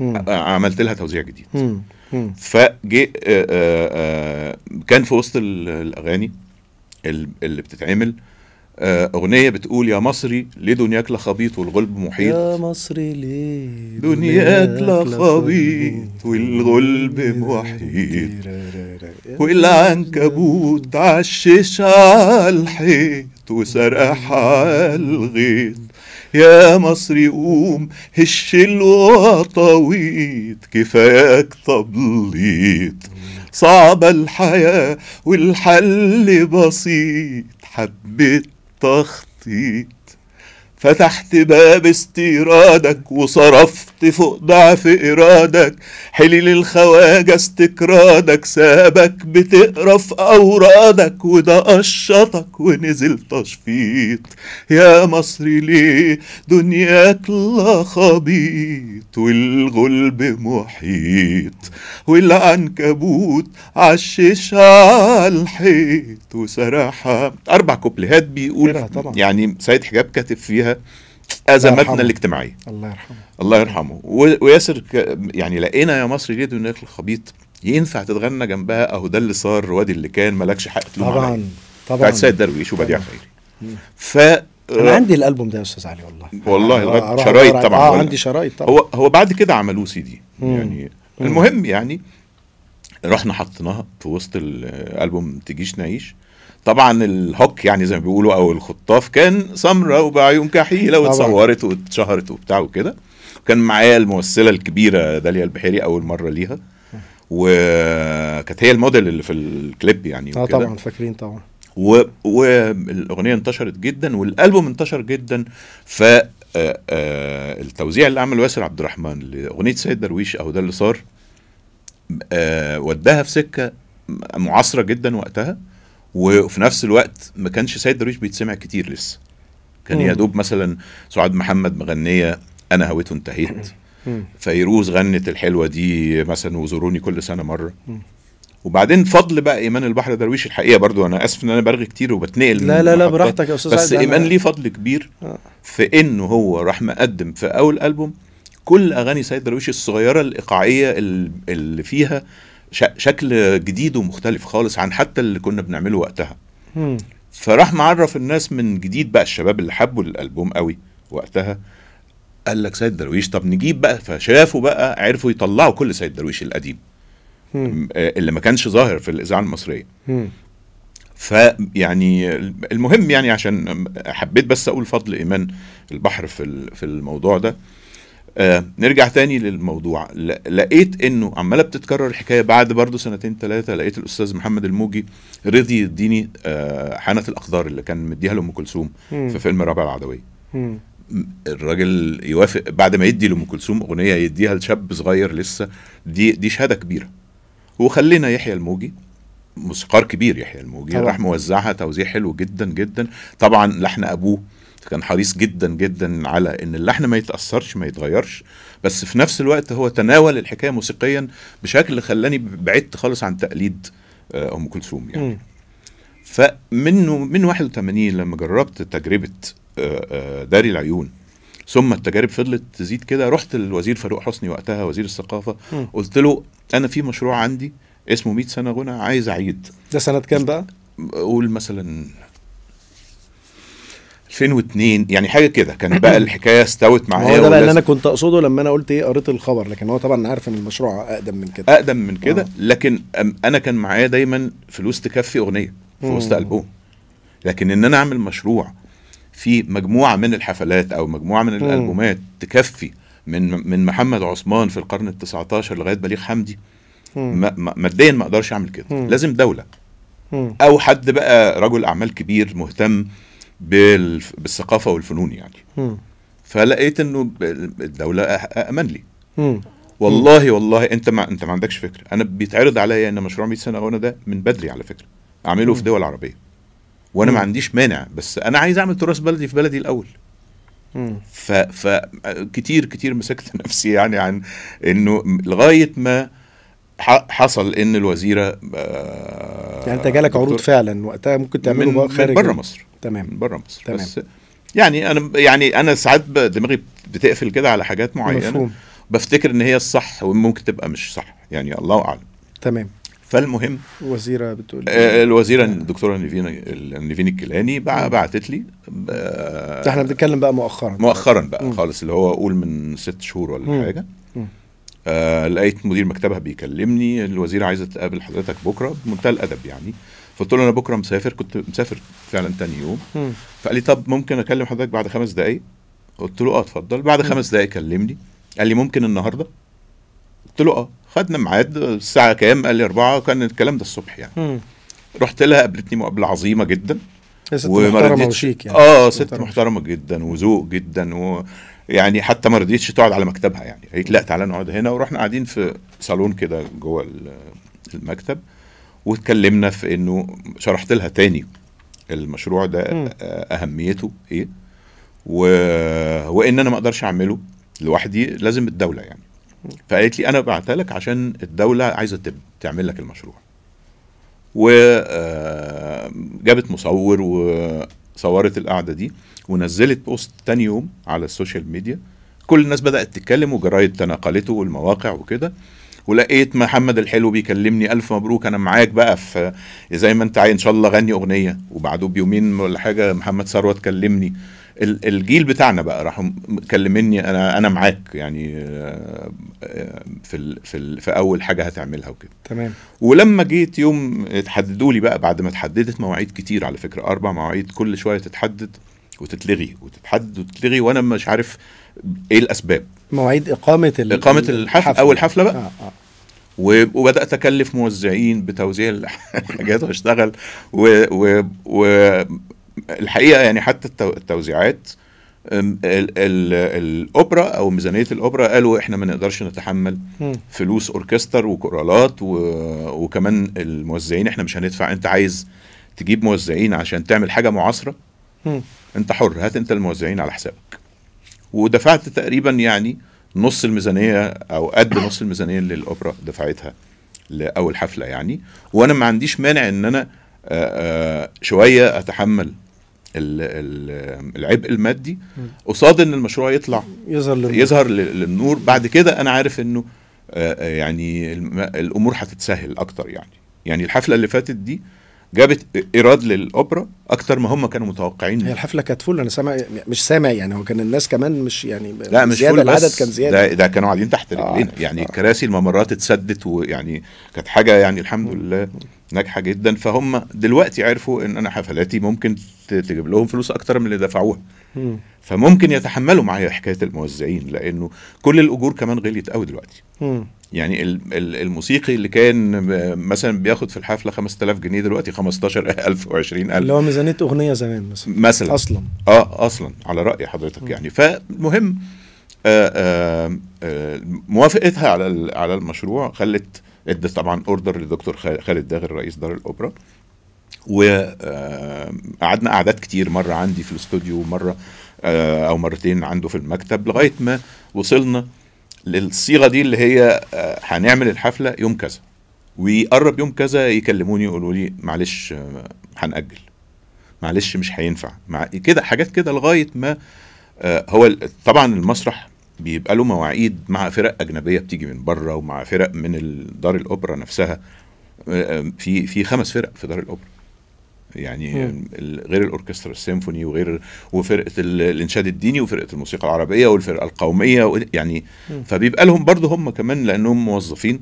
آه، عملت لها توزيع جديد فجي آه، كان في وسط الاغاني اللي بتتعمل آه، أغنية بتقول يا مصري ليه دنياك لخبيط والغلب محيط يا مصري ليه دنياك لخبيط والغلب محيط والعنكبوت عشش على الحيط وسرقح على الغيط يا مصري قوم هش الوطاويط كفاياك تبليط صعبة الحياة والحل بسيط حبيت تخطي فتحت باب استيرادك وصرفت فوق ضعف إرادك حلل الخواجة استكرادك سابك بتقرا في أورادك وده قشطك ونزل تشفيط يا مصري ليه دنياك لا خبيط والغلب محيط والعنكبوت عشش على الحيط وسرحة أربع كوبليهات بيقول يعني سيد حجاب كاتب فيها عليها ازماتنا الاجتماعيه الله يرحمه الله يرحمه وياسر يعني لقينا يا مصر ليه دون الخبيط ينفع تتغنى جنبها اهو ده اللي صار وادي اللي كان مالكش حق تلوم طبعا طبعا بتاعت سيد درويش وبديع خيري ف انا عندي الالبوم ده يا استاذ علي والله والله لغايه شرايط طبعا اه عندي شرايط طبعا هو هو بعد كده عملوه سي دي يعني المهم يعني رحنا حطيناها في وسط الالبوم تجيش نعيش طبعا الهوك يعني زي ما بيقولوا او الخطاف كان سمره وبعيون كحيله واتصورت واتشهرت وبتاع وكده كان معايا الممثله الكبيره داليا البحيري اول مره ليها وكانت هي الموديل اللي في الكليب يعني اه طبعا فاكرين طبعا والاغنيه انتشرت جدا والالبوم انتشر جدا ف آه، آه، التوزيع اللي عمله ياسر عبد الرحمن لاغنيه سيد درويش او ده اللي صار آه، وداها في سكه معاصره جدا وقتها وفي نفس الوقت ما كانش سيد درويش بيتسمع كتير لسه كان يا دوب مثلا سعاد محمد مغنيه انا هويت وانتهيت فيروز غنت الحلوه دي مثلا وزوروني كل سنه مره وبعدين فضل بقى ايمان البحر درويش الحقيقه برضو انا اسف ان انا برغي كتير وبتنقل لا لا لا براحتك يا استاذ بس ايمان ليه فضل كبير آه. في انه هو راح مقدم في اول البوم كل اغاني سيد درويش الصغيره الايقاعيه اللي فيها شكل جديد ومختلف خالص عن حتى اللي كنا بنعمله وقتها فراح معرف الناس من جديد بقى الشباب اللي حبوا الالبوم قوي وقتها قال لك سيد درويش طب نجيب بقى فشافوا بقى عرفوا يطلعوا كل سيد درويش القديم آه، اللي ما كانش ظاهر في الاذاعه المصريه فيعني المهم يعني عشان حبيت بس اقول فضل ايمان البحر في في الموضوع ده آه نرجع تاني للموضوع لقيت انه عماله بتتكرر الحكايه بعد برضه سنتين ثلاثه لقيت الاستاذ محمد الموجي رضي يديني آه حانة الاقدار اللي كان مديها لام كلثوم في فيلم الرابعه العدويه الراجل يوافق بعد ما يدي لام كلثوم اغنيه يديها لشاب صغير لسه دي دي شهاده كبيره وخلينا يحيى الموجي موسيقار كبير يحيى الموجي طبعا. راح موزعها توزيع حلو جدا جدا طبعا لحن ابوه كان حريص جدا جدا على ان اللحن ما يتاثرش ما يتغيرش بس في نفس الوقت هو تناول الحكايه موسيقيا بشكل خلاني بعدت خالص عن تقليد آه، ام كلثوم يعني فمنه فمن من 81 لما جربت تجربه آه، آه، داري العيون ثم التجارب فضلت تزيد كده رحت للوزير فاروق حسني وقتها وزير الثقافه قلت له انا في مشروع عندي اسمه 100 سنه غنى عايز اعيد ده سنه كام بقى؟ قول مثلا 2002 يعني حاجه كده كان بقى الحكايه استوت معايا هو ده بقى اللي انا كنت اقصده لما انا قلت ايه قريت الخبر لكن هو طبعا عارف ان المشروع اقدم من كده اقدم من كده آه. لكن انا كان معايا دايما فلوس تكفي اغنيه في وسط البوم لكن ان انا اعمل مشروع في مجموعه من الحفلات او مجموعه من الالبومات تكفي من من محمد عثمان في القرن ال19 لغايه بليغ حمدي ماديا ما اقدرش اعمل كده لازم دوله او حد بقى رجل اعمال كبير مهتم بالف... بالثقافه والفنون يعني م. فلقيت انه الدوله امن لي م. والله والله انت ما انت ما عندكش فكره انا بيتعرض عليا ان مشروع 100 سنه وانا ده من بدري على فكره اعمله م. في دول عربيه وانا م. ما عنديش مانع بس انا عايز اعمل تراث بلدي في بلدي الاول ف... فكتير كتير مسكت نفسي يعني عن انه لغايه ما حصل ان الوزيره آه، يعني انت جالك عروض فعلا وقتها ممكن تعمله من خارج بره مصر تمام بره مصر تمام. بس يعني انا يعني انا ساعات دماغي بتقفل كده على حاجات معينه مفهوم. بفتكر ان هي الصح وممكن تبقى مش صح يعني الله اعلم تمام فالمهم الوزيره بتقول آه الوزيره آه. الدكتوره نيفين نيفين الكيلاني بعتت لي احنا بنتكلم بقى مؤخرا مؤخرا بقى مم. خالص اللي هو اقول من ست شهور ولا مم. حاجه آه لقيت مدير مكتبها بيكلمني الوزيره عايزه تقابل حضرتك بكره بمنتهى الادب يعني فقلت له انا بكره مسافر كنت مسافر فعلا تاني يوم فقال لي طب ممكن اكلم حضرتك بعد خمس دقائق قلت له اه اتفضل بعد خمس دقائق كلمني قال لي ممكن النهارده قلت له اه خدنا ميعاد الساعه كام قال لي أربعة كان الكلام ده الصبح يعني رحت لها قابلتني مقابله عظيمه جدا ست محترمه وشيك يعني اه ست محترمه, محترمة جدا وذوق جدا و يعني حتى ما رضيتش تقعد على مكتبها يعني قالت لا تعالى نقعد هنا ورحنا قاعدين في صالون كده جوه المكتب واتكلمنا في انه شرحت لها تاني المشروع ده م. اهميته ايه و... وان انا ما اقدرش اعمله لوحدي لازم الدوله يعني فقالت لي انا بعتها لك عشان الدوله عايزه تب... تعمل لك المشروع وجابت آه، مصور وصورت القعده دي ونزلت بوست تاني يوم على السوشيال ميديا كل الناس بدات تتكلم وجرايد تناقلته والمواقع وكده ولقيت محمد الحلو بيكلمني الف مبروك انا معاك بقى في زي ما انت عايز ان شاء الله غني اغنيه وبعده بيومين ولا حاجه محمد ثروت كلمني الجيل بتاعنا بقى راحوا مكلميني انا انا معاك يعني آه، في الـ في, الـ في اول حاجه هتعملها وكده تمام ولما جيت يوم اتحددوا لي بقى بعد ما اتحددت مواعيد كتير على فكره اربع مواعيد كل شويه تتحدد وتتلغي وتتحدد وتتلغي وانا مش عارف ايه الاسباب مواعيد اقامه اقامه الحفل اول حفله بقى آه آه. وبدات اكلف موزعين بتوزيع الحاجات واشتغل و, و, و الحقيقه يعني حتى التوزيعات ال ال الاوبرا او ميزانيه الاوبرا قالوا احنا ما نقدرش نتحمل فلوس اوركستر وكورالات و... وكمان الموزعين احنا مش هندفع انت عايز تجيب موزعين عشان تعمل حاجه معاصره انت حر هات انت الموزعين على حسابك ودفعت تقريبا يعني نص الميزانيه او قد نص الميزانيه اللي الاوبرا دفعتها لاول حفله يعني وانا ما عنديش مانع ان انا آه، آه، شويه اتحمل العبء المادي قصاد ان المشروع يطلع يظهر للنور. يظهر للنور بعد كده انا عارف انه آه، يعني الامور هتتسهل اكتر يعني يعني الحفله اللي فاتت دي جابت ايراد للاوبرا اكتر ما هم كانوا متوقعين هي الحفله كانت فل انا سامع مش سامع يعني هو كان الناس كمان مش يعني لا مش زياده العدد كان زياده ده, ده كانوا قاعدين تحت آه، رجلينا آه يعني آه. كراسي الممرات اتسدت ويعني كانت حاجه يعني الحمد لله ناجحه جدا فهم دلوقتي عرفوا ان انا حفلاتي ممكن تجيب لهم فلوس اكتر من اللي دفعوها فممكن يتحملوا معايا حكايه الموزعين لانه كل الاجور كمان غليت قوي دلوقتي يعني الموسيقي اللي كان مثلا بياخد في الحفله 5000 جنيه دلوقتي 15000 و20000 اللي هو ميزانيه اغنيه زمان مثلا مثلا اصلا اه اصلا على راي حضرتك م. يعني فالمهم آآ آه، آآ آه، آه، موافقتها على على المشروع خلت ادت طبعا اوردر للدكتور خالد داغر رئيس دار الاوبرا وقعدنا قعدات كتير مره عندي في الاستوديو مره او مرتين عنده في المكتب لغايه ما وصلنا للصيغه دي اللي هي آه، هنعمل الحفله يوم كذا ويقرب يوم كذا يكلموني يقولوا لي معلش آه، هنأجل معلش مش هينفع مع كده حاجات كده لغايه ما آه، هو طبعا المسرح بيبقى له مواعيد مع فرق اجنبيه بتيجي من بره ومع فرق من دار الاوبرا نفسها في في خمس فرق في دار الاوبرا يعني غير الاوركسترا السيمفوني وغير وفرقه الانشاد الديني وفرقه الموسيقى العربيه والفرقه القوميه يعني فبيبقى لهم برضه هم كمان لانهم موظفين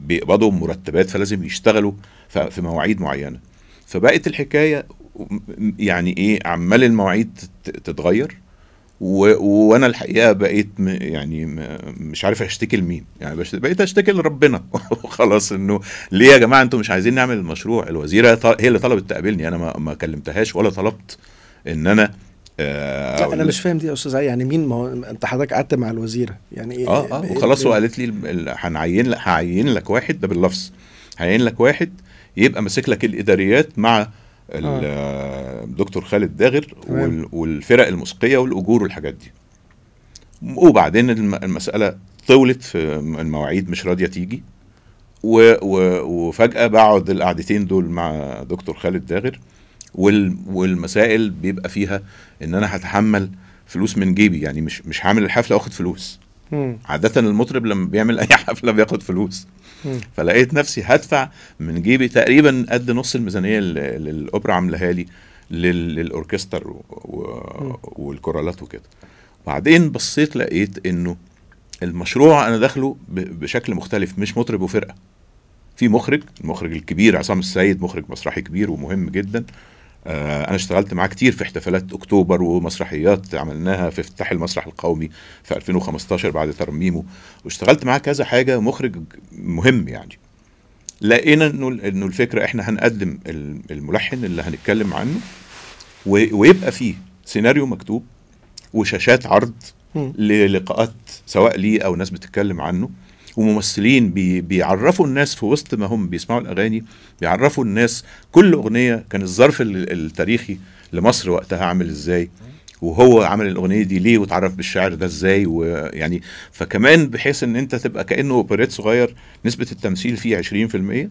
بيقبضوا مرتبات فلازم يشتغلوا في مواعيد معينه فبقت الحكايه يعني ايه عمال المواعيد تتغير وانا الحقيقه بقيت م يعني م مش عارف اشتكي لمين يعني بقيت اشتكي لربنا وخلاص انه ليه يا جماعه انتم مش عايزين نعمل المشروع الوزيره هي اللي طلبت تقابلني انا ما, ما كلمتهاش ولا طلبت ان انا آه انا مش فاهم دي يا استاذ علي يعني مين ما هو انت حضرتك قعدت مع الوزيره يعني ايه اه إيه، اه إيه، وخلاص إيه؟ وقالت لي هنعين لك هعين لك واحد ده باللفظ هعين لك واحد يبقى ماسك لك الاداريات مع الدكتور آه. خالد داغر والفرق الموسيقيه والاجور والحاجات دي وبعدين المساله طولت في المواعيد مش راضيه تيجي وفجاه بقعد القعدتين دول مع دكتور خالد داغر والمسائل بيبقى فيها ان انا هتحمل فلوس من جيبي يعني مش مش هعمل الحفله واخد فلوس عاده المطرب لما بيعمل اي حفله بياخد فلوس فلقيت نفسي هدفع من جيبي تقريبا قد نص الميزانيه اللي الاوبرا عاملاها لي للاوركستر والكورالات وكده بعدين بصيت لقيت انه المشروع انا داخله بشكل مختلف مش مطرب وفرقه في مخرج المخرج الكبير عصام السيد مخرج مسرحي كبير ومهم جدا آه، انا اشتغلت معاه كتير في احتفالات اكتوبر ومسرحيات عملناها في افتتاح المسرح القومي في 2015 بعد ترميمه واشتغلت معاه كذا حاجه مخرج مهم يعني لقينا انه انه الفكره احنا هنقدم الملحن اللي هنتكلم عنه ويبقى فيه سيناريو مكتوب وشاشات عرض للقاءات سواء ليه او ناس بتتكلم عنه وممثلين بي بيعرفوا الناس في وسط ما هم بيسمعوا الاغاني بيعرفوا الناس كل اغنيه كان الظرف التاريخي لمصر وقتها عامل ازاي وهو عمل الاغنيه دي ليه وتعرف بالشعر ده ازاي ويعني فكمان بحيث ان انت تبقى كانه اوبريت صغير نسبه التمثيل فيه 20%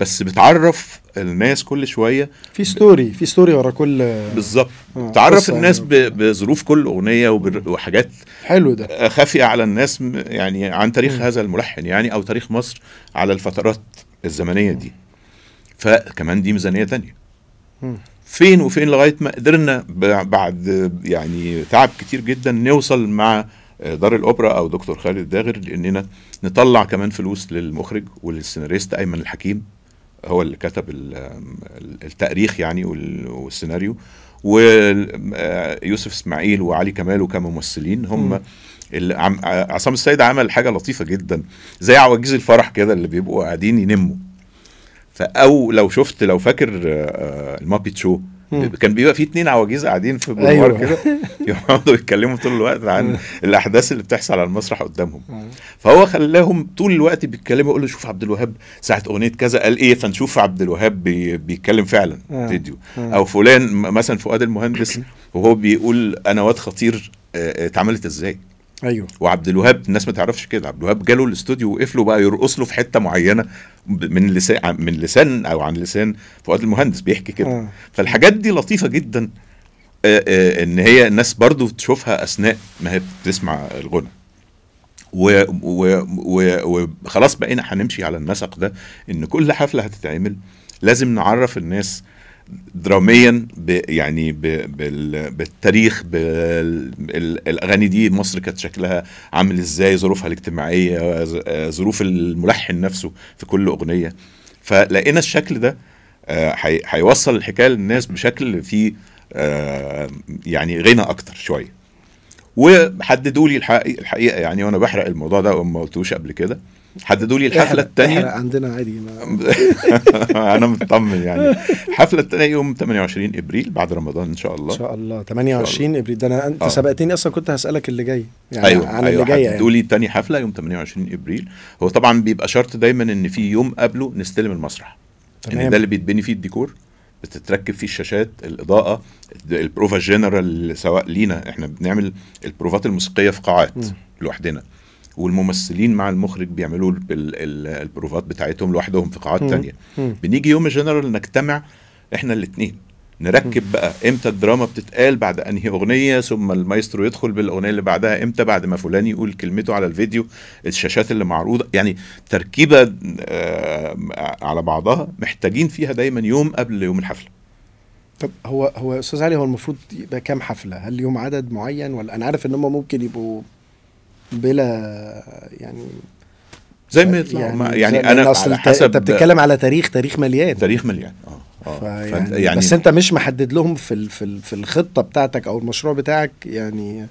بس بتعرف الناس كل شويه في ستوري في ستوري ورا كل بالظبط آه تعرف الناس يعني. بظروف كل اغنيه وحاجات حلو ده خافيه على الناس يعني عن تاريخ م. هذا الملحن يعني او تاريخ مصر على الفترات الزمنيه دي فكمان دي ميزانيه تانية فين وفين لغايه ما قدرنا بعد يعني تعب كتير جدا نوصل مع دار الاوبرا او دكتور خالد داغر لاننا نطلع كمان فلوس للمخرج وللسيناريست ايمن الحكيم هو اللي كتب التاريخ يعني والسيناريو ويوسف آه، اسماعيل وعلي كمال كممثلين هم اللي آه، عصام السيد عمل حاجه لطيفه جدا زي عواجيز الفرح كده اللي بيبقوا قاعدين ينموا فاو لو شفت لو فاكر آه، المابيت شو كان بيبقى فيه اتنين عواجيز قاعدين في بلوار أيوة. كده يقعدوا يتكلموا طول الوقت عن الاحداث اللي بتحصل على المسرح قدامهم فهو خلاهم طول الوقت بيتكلموا يقول له شوف عبد الوهاب ساعه اغنيه كذا قال ايه فنشوف عبد الوهاب بي بيتكلم فعلا فيديو او فلان مثلا فؤاد المهندس وهو بيقول انا واد خطير آه، آه، اتعملت ازاي ايوه وعبد الوهاب الناس ما تعرفش كده عبد الوهاب جاله الاستوديو وقف له بقى يرقص له في حته معينه من لسان من لسان او عن لسان فؤاد المهندس بيحكي كده آه. فالحاجات دي لطيفه جدا آآ آآ ان هي الناس برضو تشوفها اثناء ما هي بتسمع الغنى وخلاص بقينا هنمشي على النسق ده ان كل حفله هتتعمل لازم نعرف الناس دراميا ب يعني ب بال بالتاريخ بالاغاني دي مصر كانت شكلها عامل ازاي ظروفها الاجتماعيه آه، ظروف الملحن نفسه في كل اغنيه فلقينا الشكل ده آه، هيوصل الحكايه للناس بشكل فيه آه، يعني غنى اكتر شويه وحددوا لي الحقيقه يعني وانا بحرق الموضوع ده وما قلتوش قبل كده حددوا لي الحفله الثانيه عندنا عادي انا مطمن يعني الحفله الثانيه يوم 28 ابريل بعد رمضان ان شاء الله ان شاء الله 28 ابريل ده انا انت آه. سبقتني اصلا كنت هسالك اللي جاي يعني أيوة. عن أيوة. اللي جاي يعني لي تاني حفله يوم 28 ابريل هو طبعا بيبقى شرط دايما ان في يوم قبله نستلم المسرح تمام. ان ده اللي بيتبني فيه الديكور بتتركب فيه الشاشات الاضاءه البروفا جنرال سواء لينا احنا بنعمل البروفات الموسيقيه في قاعات لوحدنا والممثلين مع المخرج بيعملوا البروفات بتاعتهم لوحدهم في قاعات تانية بنيجي يوم الجنرال نجتمع احنا الاثنين نركب بقى امتى الدراما بتتقال بعد انهي اغنيه ثم المايسترو يدخل بالاغنيه اللي بعدها امتى بعد ما فلان يقول كلمته على الفيديو الشاشات اللي معروضه يعني تركيبه آه، على بعضها محتاجين فيها دايما يوم قبل يوم الحفله طب هو هو استاذ علي هو المفروض يبقى كام حفله هل يوم عدد معين ولا انا عارف ان هم ممكن يبقوا بلا يعني زي ما يطلع يعني, يعني انا على حسب انت بتتكلم على تاريخ تاريخ مليان تاريخ مليان اه, آه. يعني, يعني بس انت مش محدد لهم في في في الخطه بتاعتك او المشروع بتاعك يعني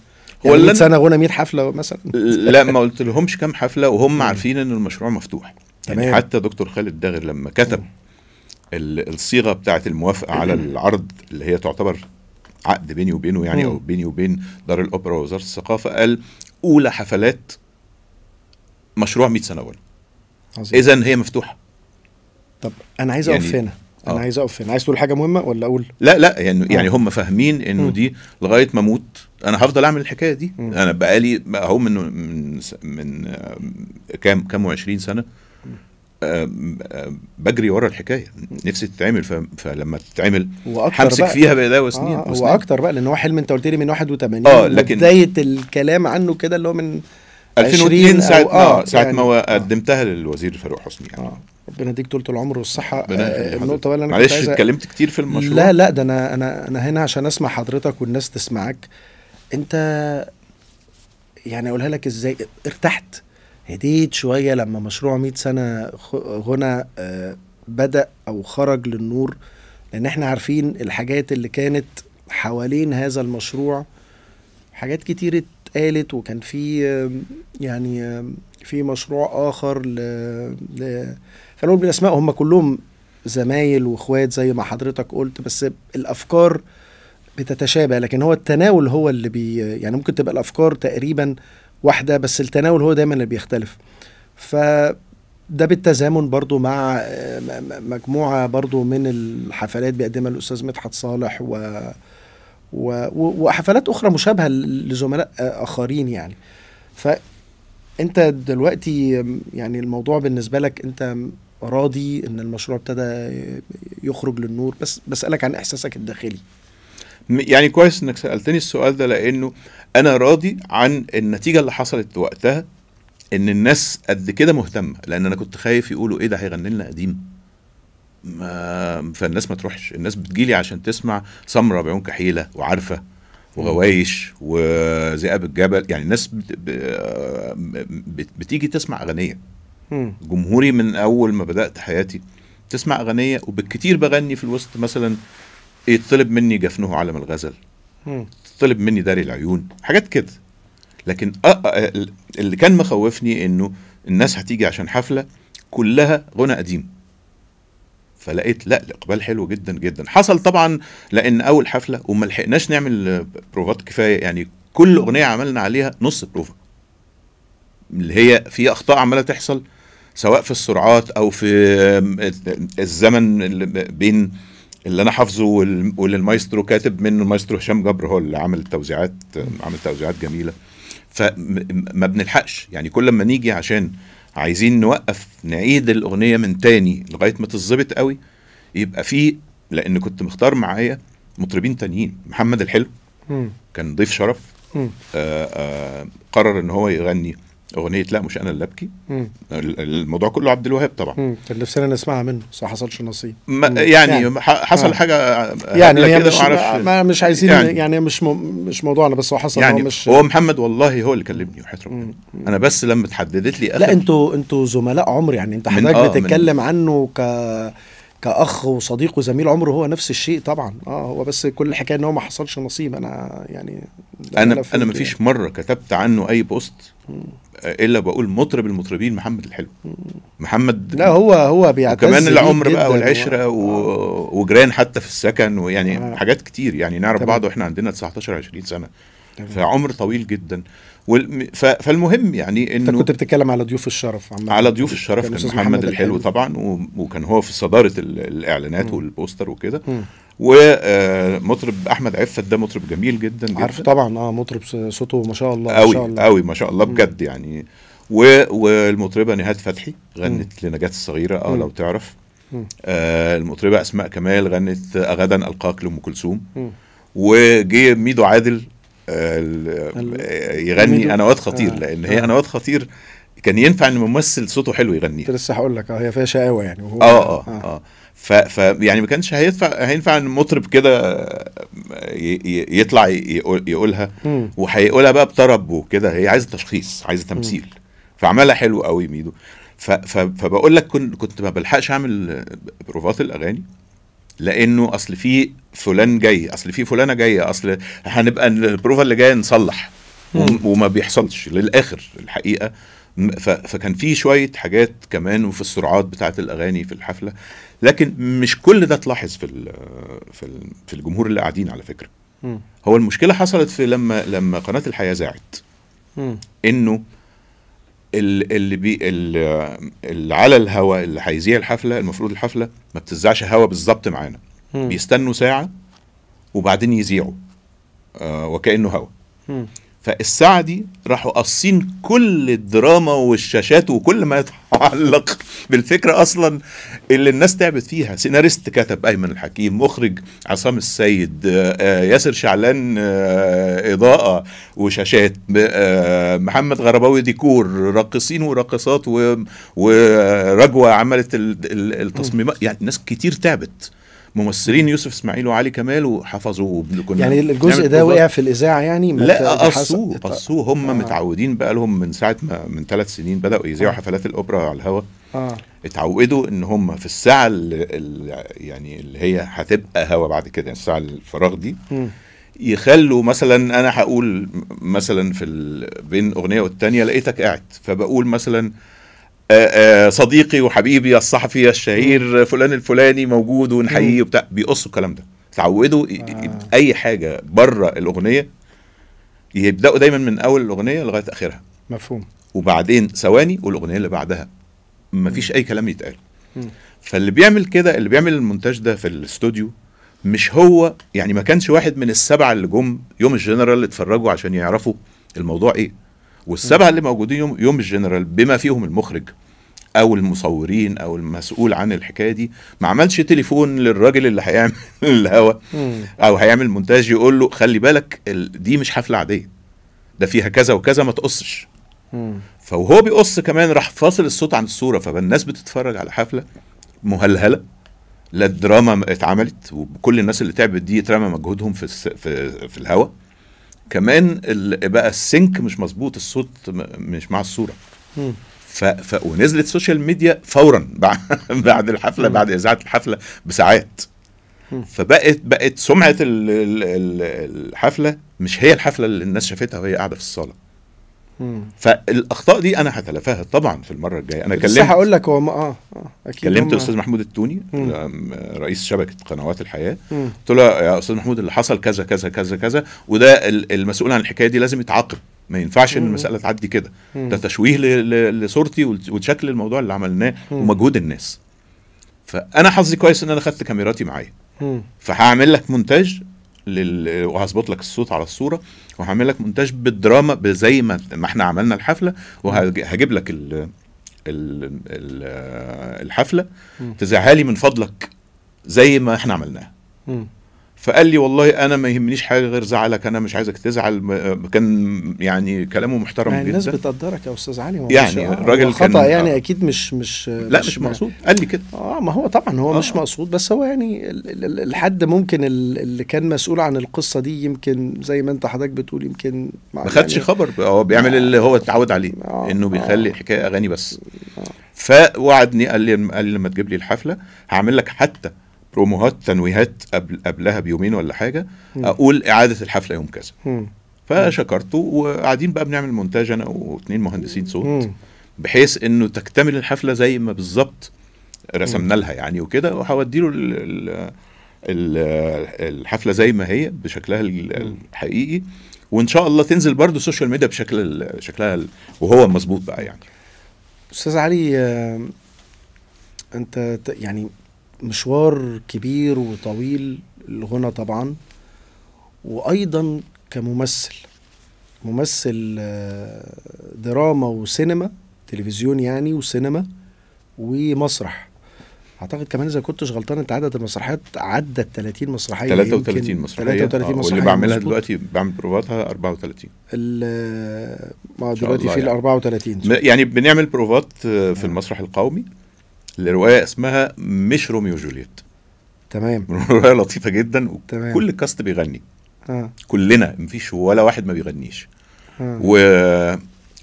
هو يعني سنه غنى 100 حفله مثلا لا ما قلت لهمش كام حفله وهم عارفين ان المشروع مفتوح يعني تمام. يعني حتى دكتور خالد داغر لما كتب الصيغه بتاعه الموافقه على العرض اللي هي تعتبر عقد بيني وبينه يعني او بيني وبين دار الاوبرا ووزاره الثقافه قال اولى حفلات مشروع 100 سنه اولى اذا هي مفتوحه طب انا عايز يعني اقف يعني هنا انا أوه. عايز اقف هنا عايز تقول حاجه مهمه ولا اقول لا لا يعني أوه. يعني هم فاهمين انه دي لغايه ما اموت انا هفضل اعمل الحكايه دي م. انا بقالي اهو من من من كام كام و20 سنه بجري ورا الحكايه نفسي تتعمل فلما تتعمل همسك فيها بايديا آه، وسنين آه اكتر بقى لان هو حلم انت قلت لي من 81 اه لكن بدايه الكلام عنه كده اللي هو من 2002 ساعة آه ساعة يعني ما آه. قدمتها آه للوزير فاروق حسني يعني آه ربنا يديك طول العمر والصحة آه، النقطة بقى اللي أنا معلش اتكلمت كتير في المشروع لا لا ده أنا أنا أنا هنا عشان أسمع حضرتك والناس تسمعك أنت يعني أقولها لك إزاي ارتحت هديت شويه لما مشروع 100 سنه غنى آه، بدا او خرج للنور لان احنا عارفين الحاجات اللي كانت حوالين هذا المشروع حاجات كتير اتقالت وكان في يعني في مشروع اخر ل, ل... خلينا بالاسماء هم كلهم زمايل واخوات زي ما حضرتك قلت بس الافكار بتتشابه لكن هو التناول هو اللي بي يعني ممكن تبقى الافكار تقريبا واحده بس التناول هو دايما اللي بيختلف ف ده بالتزامن برضو مع آه، مجموعة برضو من الحفلات بيقدمها الأستاذ مدحت صالح و... و... وحفلات أخرى مشابهة لزملاء آه، آخرين يعني فأنت دلوقتي يعني الموضوع بالنسبة لك أنت راضي ان المشروع ابتدى يخرج للنور بس بسالك عن احساسك الداخلي يعني كويس انك سالتني السؤال ده لانه انا راضي عن النتيجه اللي حصلت وقتها ان الناس قد كده مهتمه لان انا كنت خايف يقولوا ايه ده هيغني لنا قديم ما فالناس ما تروحش الناس بتجيلي عشان تسمع سمره بعيون كحيله وعارفه وغوايش وذئاب الجبل يعني الناس بت... بت... بتيجي تسمع اغنيه جمهوري من اول ما بدات حياتي تسمع اغنيه وبالكتير بغني في الوسط مثلا يطلب إيه، مني جفنه علم الغزل طلب مني داري العيون حاجات كده لكن اللي كان مخوفني انه الناس هتيجي عشان حفله كلها غنى قديم فلقيت لا الاقبال حلو جدا جدا حصل طبعا لان اول حفله وما لحقناش نعمل بروفات كفايه يعني كل اغنيه عملنا عليها نص بروفه اللي هي في اخطاء عماله تحصل سواء في السرعات او في الزمن بين اللي انا حافظه واللي المايسترو كاتب منه المايسترو هشام جبر هو اللي عامل توزيعات عامل توزيعات جميله فما بنلحقش يعني كل ما نيجي عشان عايزين نوقف نعيد الاغنيه من تاني لغايه ما تتظبط قوي يبقى في لان كنت مختار معايا مطربين تانيين محمد الحلو م. كان ضيف شرف آآ آآ آه، آه، قرر ان هو يغني اغنيه لا مش انا اللي ابكي الموضوع كله عبد الوهاب طبعا اللي نفسنا نسمعها منه بس ما حصلش نصيب يعني, يعني حصل آه. حاجه آه، يعني هي مش ما, مش عايزين يعني, يعني مش مو مش موضوعنا بس هو حصل يعني هو مش هو محمد والله هو اللي كلمني وحياة ربنا انا بس لما تحددت لي لا انتوا انتوا زملاء عمر يعني انت حضرتك آه بتتكلم عنه ك كاخ وصديق وزميل عمره هو نفس الشيء طبعا اه هو بس كل الحكايه ان هو ما حصلش نصيب انا يعني انا انا ما فيش يعني. مره كتبت عنه اي بوست آه، الا بقول مطرب المطربين محمد الحلو محمد لا هو هو بيعتز كمان العمر بقى والعشره آه. و... وجيران حتى في السكن ويعني آه. حاجات كتير يعني نعرف طبعا. بعض واحنا عندنا 19 20 سنه طبعا. فعمر طويل جدا فالمهم يعني انه انت كنت بتتكلم على ضيوف الشرف على ضيوف الشرف كان, كان محمد, محمد الحلو, طبعا وكان هو في صداره الاعلانات مم. والبوستر وكده ومطرب آه، احمد عفت ده مطرب جميل جدا جدا عارف طبعا اه مطرب صوته ما شاء الله قوي ما شاء الله قوي ما شاء الله بجد يعني والمطربه نهاد فتحي غنت لنجاة الصغيره اه لو تعرف آه المطربه اسماء كمال غنت آه، غدا القاك لام كلثوم وجي ميدو عادل يغني انوات خطير آه. لان هي آه. انوات خطير كان ينفع ان ممثل صوته حلو يغني كنت لسه هقول لك اه هي فيها شقاوه يعني وهو اه آه،, اه اه ف, ف يعني ما كانش هيدفع هينفع ان مطرب كده آه، يطلع يقول يقولها وهيقولها بقى بطرب وكده هي عايزه تشخيص عايزه تمثيل فعملها حلو قوي ميدو ف, ف فبقول لك كنت ما بلحقش اعمل بروفات الاغاني لانه اصل في فلان جاي اصل في فلانه جايه اصل هنبقى البروفا اللي جايه نصلح وما بيحصلش للاخر الحقيقه فكان في شويه حاجات كمان وفي السرعات بتاعه الاغاني في الحفله لكن مش كل ده تلاحظ في في في الجمهور اللي قاعدين على فكره هو المشكله حصلت في لما لما قناه الحياه ذاعت انه اللي بي اللي على الهواء اللي هيذيع الحفله المفروض الحفله ما بتذاعش هواء بالظبط معانا بيستنوا ساعه وبعدين يذيعوا آه وكانه هواء فالساعه دي راحوا قاصين كل الدراما والشاشات وكل ما معلق بالفكره اصلا اللي الناس تعبت فيها سيناريست كتب ايمن الحكيم مخرج عصام السيد آه، آه، ياسر شعلان آه، اضاءه وشاشات محمد غرباوي ديكور راقصين وراقصات ورجوه عملت التصميمات يعني ناس كتير تعبت ممثلين يوسف اسماعيل وعلي كمال وحفظوه يعني الجزء ده وقع في الاذاعه يعني لا قصوه قصوه هم آه. متعودين بقى لهم من ساعه ما من ثلاث سنين بداوا يذيعوا آه. حفلات الاوبرا على الهوا آه. اتعودوا ان هم في الساعه اللي, يعني اللي هي هتبقى هوا بعد كده يعني الساعه الفراغ دي م. يخلوا مثلا انا هقول مثلا في بين اغنيه والتانيه لقيتك قاعد فبقول مثلا آه، آه، صديقي وحبيبي الصحفي الشهير فلان الفلاني موجود ونحييه وبتاع بيقصوا الكلام ده تعودوا آه. اي حاجه بره الاغنيه يبداوا دايما من اول الاغنيه لغايه اخرها مفهوم وبعدين ثواني والاغنيه اللي بعدها مفيش اي كلام يتقال فاللي بيعمل كده اللي بيعمل المونتاج ده في الاستوديو مش هو يعني ما كانش واحد من السبعه اللي جم يوم الجنرال اتفرجوا عشان يعرفوا الموضوع ايه والسبعه اللي موجودين يوم يوم الجنرال بما فيهم المخرج او المصورين او المسؤول عن الحكايه دي ما عملش تليفون للراجل اللي هيعمل الهوا او هيعمل مونتاج يقول له خلي بالك دي مش حفله عاديه ده فيها كذا وكذا ما تقصش فهو بيقص كمان راح فاصل الصوت عن الصوره فالناس بتتفرج على حفله مهلهله لا الدراما اتعملت وكل الناس اللي تعبت دي اترمى مجهودهم في في في الهوا كمان بقى السنك مش مظبوط الصوت مش مع الصوره ف... ف... ونزلت سوشيال ميديا فورا بعد الحفله بعد اذاعه الحفله بساعات فبقت بقت سمعه الحفله مش هي الحفله اللي الناس شافتها وهي قاعده في الصاله فالاخطاء دي انا هتلافاها طبعا في المره الجايه انا كلمت هقول لك هو آه،, اه اكيد كلمت الاستاذ محمود التوني مم. رئيس شبكه قنوات الحياه قلت له يا استاذ محمود اللي حصل كذا كذا كذا كذا وده المسؤول عن الحكايه دي لازم يتعاقب ما ينفعش ان المساله تعدي كده ده تشويه لصورتي وشكل الموضوع اللي عملناه ومجهود الناس فانا حظي كويس ان انا خدت كاميراتي معايا فهعمل لك مونتاج لل... وهظبط لك الصوت على الصوره وهعمل لك مونتاج بالدراما زي ما ما احنا عملنا الحفله وهجيب لك ال... ال... ال... الحفله تذيعها لي من فضلك زي ما احنا عملناها فقال لي والله انا ما يهمنيش حاجه غير زعلك انا مش عايزك تزعل كان يعني كلامه محترم يعني جدا الناس بتقدرك يا استاذ علي يعني الراجل كان خطا يعني آه. اكيد مش مش لا مش, مش مقصود قال لي كده اه ما هو طبعا هو آه. مش مقصود بس هو يعني الحد ممكن اللي كان مسؤول عن القصه دي يمكن زي ما انت حضرتك بتقول يمكن ما يعني خدش يعني خبر هو بيعمل آه. اللي هو اتعود عليه آه. انه بيخلي آه. الحكايه اغاني بس آه. فوعدني قال لي قال لي لما تجيب لي الحفله هعمل لك حتى بروموهات تنويهات قبل قبلها بيومين ولا حاجه اقول اعاده الحفله يوم كذا فشكرته وقاعدين بقى بنعمل مونتاج انا واثنين مهندسين صوت بحيث انه تكتمل الحفله زي ما بالظبط رسمنا لها يعني وكده وهودي له الحفله زي ما هي بشكلها الحقيقي وان شاء الله تنزل برضه السوشيال ميديا بشكل شكلها وهو مظبوط بقى يعني استاذ علي آه، انت يعني مشوار كبير وطويل الغنى طبعا وايضا كممثل ممثل آه، دراما وسينما تلفزيون يعني وسينما ومسرح اعتقد كمان اذا كنتش غلطان انت عدد المسرحيات عدت 30 مسرحيه 33 مسرحيه 33 آه، مسرحيه واللي بعملها دلوقتي بعمل بروفاتها 34 آه، ما دلوقتي في يعني. ال 34 يعني بنعمل بروفات في المسرح القومي الروايه اسمها مش روميو جولييت تمام روايه لطيفه جدا تمام. وكل الكاست بيغني آه. كلنا مفيش ولا واحد ما بيغنيش آه. و...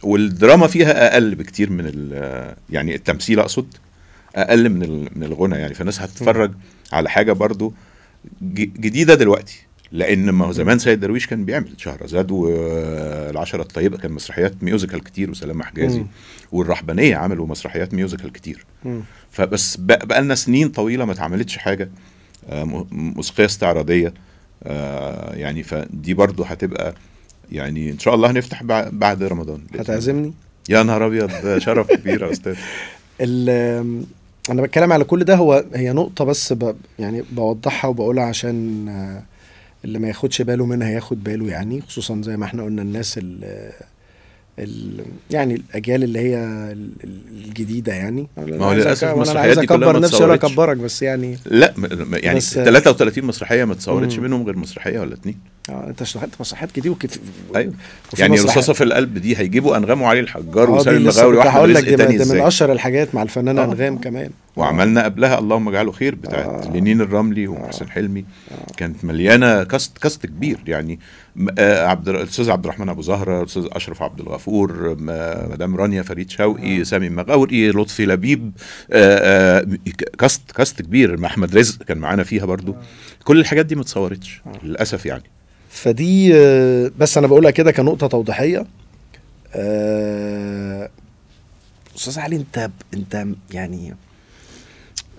والدراما فيها اقل بكتير من ال... يعني التمثيل اقصد اقل من ال... من الغنى يعني فالناس هتتفرج على حاجه برضو جديده دلوقتي لان ما هو زمان سيد درويش كان بيعمل شهرزاد والعشره الطيبه كان مسرحيات ميوزيكال كتير وسلامه حجازي مم. والرحبانيه عملوا مسرحيات ميوزيكال كتير مم. فبس بقى لنا سنين طويله ما اتعملتش حاجه آه، موسيقيه استعراضيه آه، يعني فدي برضو هتبقى يعني ان شاء الله هنفتح بعد رمضان هتعزمني يا نهار ابيض شرف كبير يا استاذ انا بتكلم على كل ده هو هي نقطه بس ب يعني بوضحها وبقولها عشان آه، اللي ما ياخدش باله منها ياخد باله يعني خصوصا زي ما احنا قلنا الناس ال يعني الاجيال اللي هي الجديده يعني ما هو للاسف المسرحيات دي كلها اكبر نفسي ولا اكبرك بس يعني لا يعني 33 مسرحيه ما اتصورتش منهم غير مسرحيه ولا اتنين اه انت اشتغلت مساحات كتير وكت... أيوة. يعني رصاصه في القلب دي هيجيبوا انغام وعلي الحجار آه، وسالم المغاوري واحمد هقول لك دي, من اشهر الحاجات مع الفنانه آه. انغام كمان وعملنا قبلها اللهم اجعله خير بتاعت آه. لينين الرملي ومحسن آه. حلمي آه. كانت مليانه كاست كاست كبير يعني آه عبد الاستاذ عبد الرحمن ابو زهره الاستاذ اشرف عبد الغفور آه، مدام رانيا فريد شوقي آه. سامي مغاوري لطفي لبيب آه آه كاست كاست كبير احمد رزق كان معانا فيها برضو آه. كل الحاجات دي ما اتصورتش آه. للاسف يعني فدي آه، بس انا بقولها كده كنقطه توضيحيه آه، استاذ علي انت انت يعني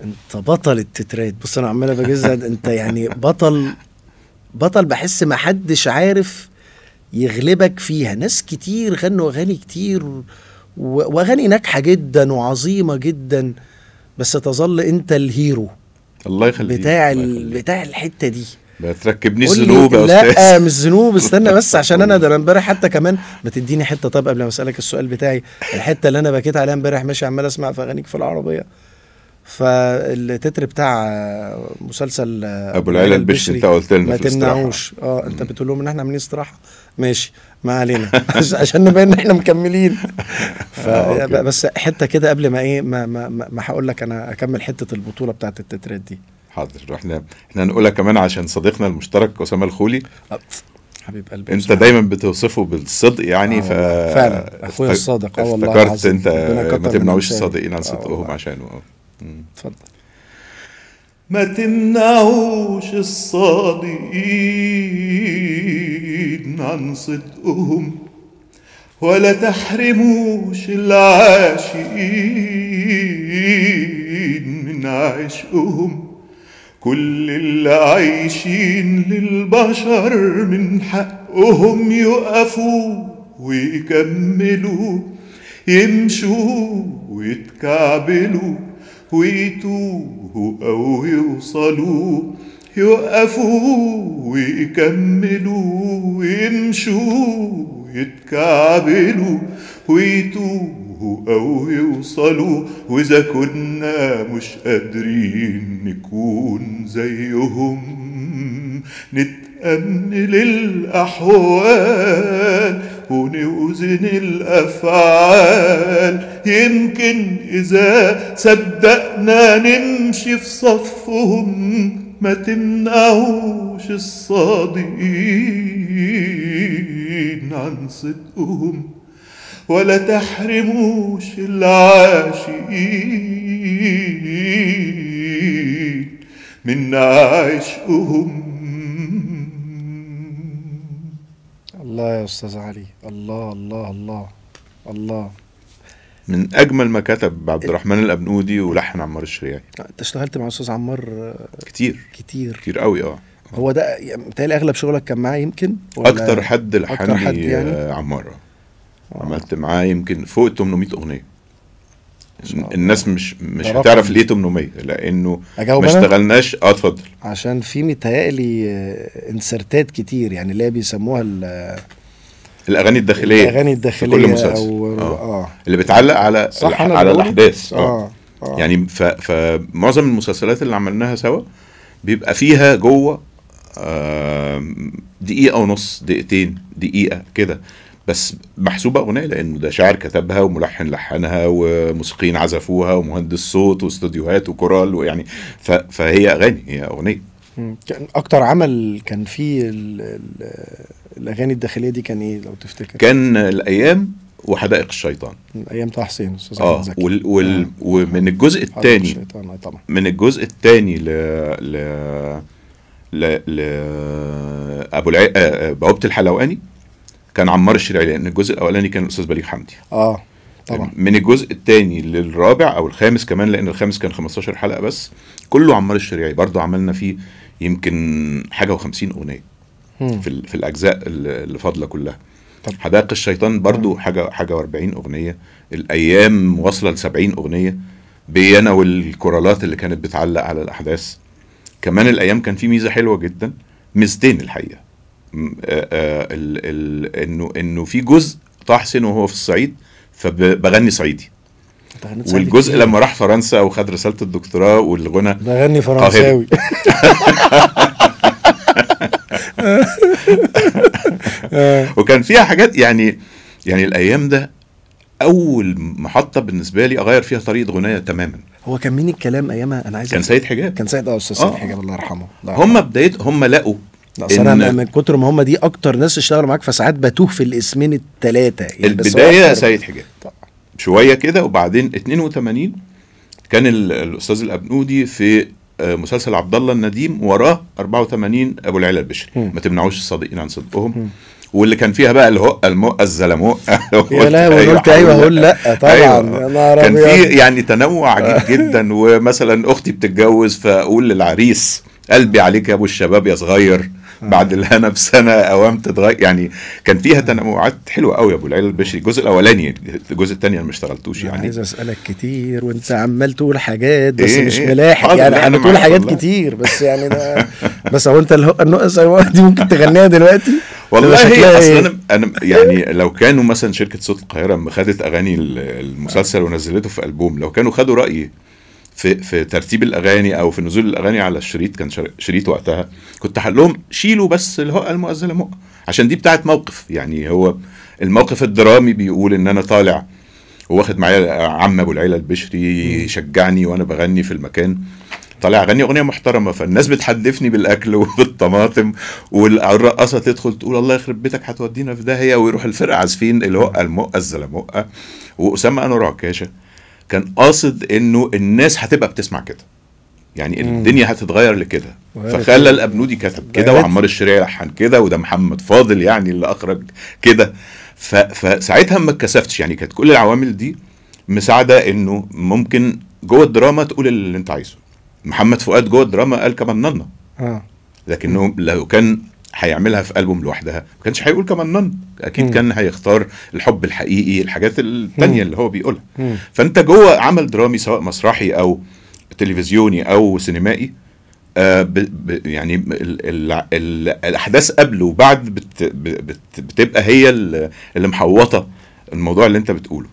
انت بطل التترات بص انا عمال بجزها انت يعني بطل بطل بحس ما حدش عارف يغلبك فيها ناس كتير غنوا اغاني كتير واغاني ناجحه جدا وعظيمه جدا بس تظل انت الهيرو الله يخليك بتاع الله يخلي. بتاع الحته دي ما تركبنيش ذنوب يا استاذ لا مش ذنوب استنى بس عشان انا ده امبارح حتى كمان ما تديني حته طب قبل ما اسالك السؤال بتاعي الحته اللي انا بكيت عليها امبارح ماشي عمال اسمع في اغانيك في العربيه فالتتر بتاع مسلسل ابو العيلة البشري انت قلت لنا ما تمنعوش اه انت بتقول لهم ان احنا عاملين استراحه ماشي ما علينا عشان نبين ان احنا مكملين ف... آه، بس حته كده قبل ما ايه ما ما, ما هقول لك انا اكمل حته البطوله بتاعت التترات دي حاضر احنا احنا هنقولها كمان عشان صديقنا المشترك اسامه الخولي حبيب قلبي انت سمع. دايما بتوصفه بالصدق يعني آه، ف فعلا اخويا الصادق اه والله افتكرت انت ما تمنعوش الصادقين عن صدقهم آه، عشانه آه. اتفضل ما تمنعوش الصادقين عن صدقهم ولا تحرموش العاشقين من عشقهم كل اللي عايشين للبشر من حقهم يقفوا ويكملوا يمشوا ويتكعبلوا ويتوهوا أو يوصلوا يقفوا ويكملوا ويمشوا ويتكعبلوا ويتوهوا أو يوصلوا وإذا كنا مش قادرين نكون زيهم نتأمن الأحوال ونوزن الأفعال يمكن إذا صدقنا نمشي في صفهم ما تمنعوش الصادقين عن صدقهم ولا تحرموش العاشقين من عشقهم الله يا استاذ علي الله الله الله الله من اجمل ما كتب عبد الرحمن الابنودي ولحن عمار الشريعي انت اشتغلت مع استاذ عمار كتير كتير كتير قوي اه هو ده يعني متهيألي اغلب شغلك كان معاه يمكن ولا اكتر حد لحن يعني؟ آه، عمار آه. عملت معاه يمكن فوق 800 اغنيه الناس مش مش هتعرف ليه 800 لانه ما اشتغلناش اه اتفضل عشان في متهيألي آه، انسرتات كتير يعني اللي بيسموها الاغاني الداخليه الاغاني الداخليه كل مسلسل أو آه. آه. اللي بتعلق على صح على, على الاحداث آه. آه. آه. يعني فمعظم المسلسلات اللي عملناها سوا بيبقى فيها جوه آه دقيقه ونص دقيقتين دقيقه كده بس محسوبه اغنيه لانه ده شاعر كتبها وملحن لحنها وموسيقيين عزفوها ومهندس صوت واستوديوهات وكورال ويعني فهي اغاني هي اغنيه كان اكتر عمل كان فيه الـ الـ الاغاني الداخليه دي كان ايه لو تفتكر كان الايام وحدائق الشيطان ايام طه حسين استاذ اه وال وال آه. ومن الجزء الثاني آه، من الجزء الثاني ل ل ل, ل... ابو الع... آه، آه، بوابه الحلواني كان عمار الشرعي لان الجزء الاولاني كان الاستاذ بليغ حمدي اه طبعا من الجزء الثاني للرابع او الخامس كمان لان الخامس كان 15 حلقه بس كله عمار الشريعي برضه عملنا فيه يمكن حاجه و50 اغنيه في في الاجزاء اللي فاضله كلها طب. حدائق الشيطان برضو مم. حاجه حاجه و40 اغنيه الايام واصله ل 70 اغنيه بيانا والكورالات اللي كانت بتعلق على الاحداث كمان الايام كان في ميزه حلوه جدا ميزتين الحقيقه آه، آه، انه انه في جزء طه حسين وهو في الصعيد فبغني صعيدي والجزء لما راح فرنسا وخد رساله الدكتوراه والغنى بغني فرنساوي آه. وكان فيها حاجات يعني يعني الايام ده اول محطه بالنسبه لي اغير فيها طريقه غنايه تماما هو كان مين الكلام ايامها انا عايز كان سيد حجاب كان سيد اه استاذ سيد حجاب الله يرحمه نعم. هم بدايه هم لقوا اصل انا من كتر ما هم دي اكتر ناس اشتغلوا معاك فساعات بتوه في الاسمين الثلاثه يعني البدايه سيد حجاب شويه كده وبعدين 82 كان الاستاذ الابنودي في آه، مسلسل عبد الله النديم وراه 84 ابو العلا البشري ما تمنعوش الصادقين عن صدقهم واللي كان فيها بقى الهقه المقه الزلمقه يا أيوة. لا قلت أيوة, ايوه هقول لا طبعا أيوة. كان في يعني تنوع جدا ومثلا اختي بتتجوز فاقول للعريس قلبي عليك يا ابو الشباب يا صغير بعد الهنا بسنه اوام تتغير يعني كان فيها تنوعات حلوه قوي يا ابو العيال البشري الجزء الاولاني الجزء الثاني انا ما اشتغلتوش يعني عايز اسالك كتير وانت عمال تقول حاجات بس إيه مش إيه. ملاحق إيه يعني انا بتقول حاجات الله. كتير بس يعني ده بس هو انت النقص دي ممكن تغنيها دلوقتي والله هي اصل إيه؟ انا انا يعني لو كانوا مثلا شركه صوت القاهره لما خدت اغاني المسلسل ونزلته في البوم لو كانوا خدوا رايي في في ترتيب الاغاني او في نزول الاغاني على الشريط كان شريط وقتها كنت هقول لهم شيلوا بس الهقه المؤزله مؤ عشان دي بتاعت موقف يعني هو الموقف الدرامي بيقول ان انا طالع واخد معايا عم ابو العيله البشري يشجعني وانا بغني في المكان طالع اغني اغنيه محترمه فالناس بتحدفني بالاكل وبالطماطم والرقاصه تدخل تقول الله يخرب بيتك هتودينا في داهيه ويروح الفرقه عازفين الهقه المؤه الزلمقه واسامه انور عكاشه كان قاصد انه الناس هتبقى بتسمع كده يعني مم. الدنيا هتتغير لكده فخلى الابنودي كتب كده وعمار الشريعي لحن كده وده محمد فاضل يعني اللي اخرج كده فساعتها ما اتكسفتش يعني كانت كل العوامل دي مساعده انه ممكن جوه الدراما تقول اللي انت عايزه محمد فؤاد جوه الدراما قال كمان نانا آه. لكنه لو كان هيعملها في البوم لوحدها ما كانش هيقول كمان نن اكيد م. كان هيختار الحب الحقيقي الحاجات التانية اللي هو بيقولها م. فانت جوه عمل درامي سواء مسرحي او تلفزيوني او سينمائي آه ب ب يعني ال ال ال الاحداث قبل وبعد بت بت بتبقى هي اللي محوطه الموضوع اللي انت بتقوله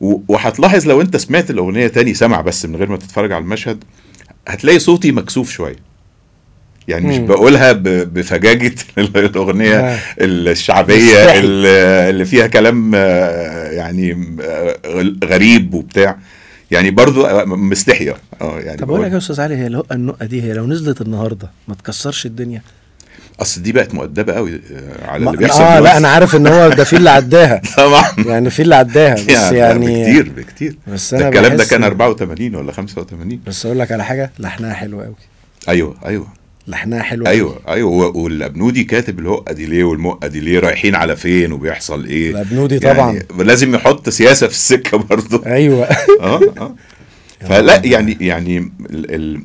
وهتلاحظ لو انت سمعت الاغنيه تاني سمع بس من غير ما تتفرج على المشهد هتلاقي صوتي مكسوف شويه يعني مش بقولها بفجاجه الاغنيه الشعبيه اللي فيها كلام يعني غريب وبتاع يعني برضو مستحيه اه يعني طب اقول لك يا استاذ علي هي النقطة النقه دي هي لو نزلت النهارده ما تكسرش الدنيا اصل دي بقت مؤدبه قوي آه، على اللي بيحصل اه لا انا عارف ان هو ده في اللي عداها طبعا يعني في اللي عداها بس يعني, يعني بكتير بكتير بس انا الكلام ده كان 84 ولا 85 بس اقول لك على حاجه لحنها حلو قوي ايوه ايوه لحنها حلوه ايوه ايوه والابنودي كاتب الهقه دي ليه والمقه دي ليه رايحين على فين وبيحصل ايه الابنودي يعني طبعا لازم يحط سياسه في السكه برضه ايوه اه اه فلا يعني يعني ال ال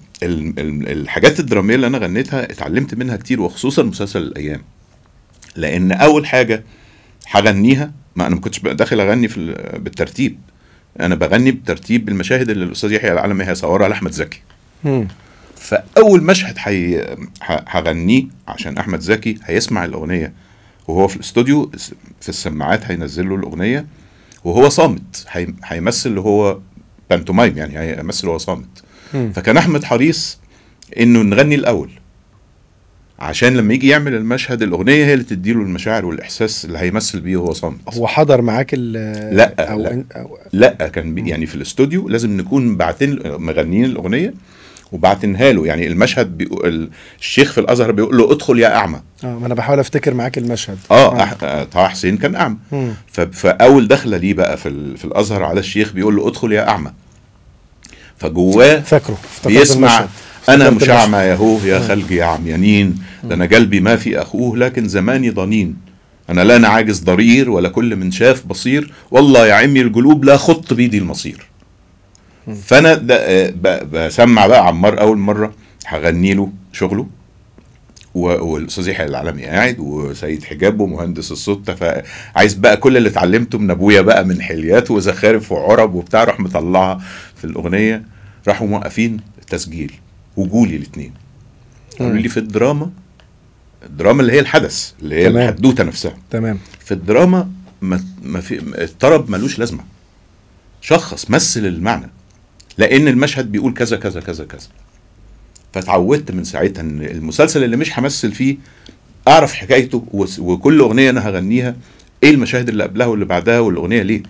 ال الحاجات الدراميه اللي انا غنيتها اتعلمت منها كتير وخصوصا مسلسل الايام لان اول حاجه هغنيها ما انا ما كنتش داخل اغني في بالترتيب انا بغني بترتيب المشاهد اللي الاستاذ يحيى العالمي هيصورها لاحمد زكي فاول مشهد حي... هغنيه عشان احمد زكي هيسمع الاغنيه وهو في الاستوديو في السماعات هينزل له الاغنيه وهو صامت هيمثل اللي هو بانتومايم يعني هيمثل وهو صامت م. فكان احمد حريص انه نغني الاول عشان لما يجي يعمل المشهد الاغنيه هي اللي تديله المشاعر والاحساس اللي هيمثل بيه وهو صامت هو حضر معاك لا أو لا, أو لا كان يعني في الاستوديو لازم نكون باعتين مغنيين الاغنيه وبعتنها له يعني المشهد بيقول الشيخ في الازهر بيقول له ادخل يا اعمى اه ما انا بحاول افتكر معاك المشهد اه, آه. آه. طه حسين كان اعمى فاول دخله ليه بقى في, في الازهر على الشيخ بيقول له ادخل يا اعمى فجواه فاكره بيسمع انا مش اعمى هو يا آه. خلقي يا عميانين ده انا قلبي ما في اخوه لكن زماني ضنين انا لا انا عاجز ضرير ولا كل من شاف بصير والله يا عمي القلوب لا خط بيدي المصير فانا آه، بسمع بقى عمار اول مره هغني له شغله والاستاذ يحيى العالمي قاعد وسيد حجاب ومهندس الصوت فعايز بقى كل اللي اتعلمته من ابويا بقى من حليات وزخارف وعرب وبتاع راح مطلعها في الاغنيه راحوا موقفين التسجيل وجولي الاثنين قالوا لي في الدراما الدراما اللي هي الحدث اللي هي الحدوته نفسها تمام في الدراما ما في الطرب ملوش لازمه شخص مثل المعنى لان المشهد بيقول كذا كذا كذا كذا فتعودت من ساعتها ان المسلسل اللي مش همثل فيه اعرف حكايته وكل اغنيه انا هغنيها ايه المشاهد اللي قبلها واللي بعدها والاغنيه ليه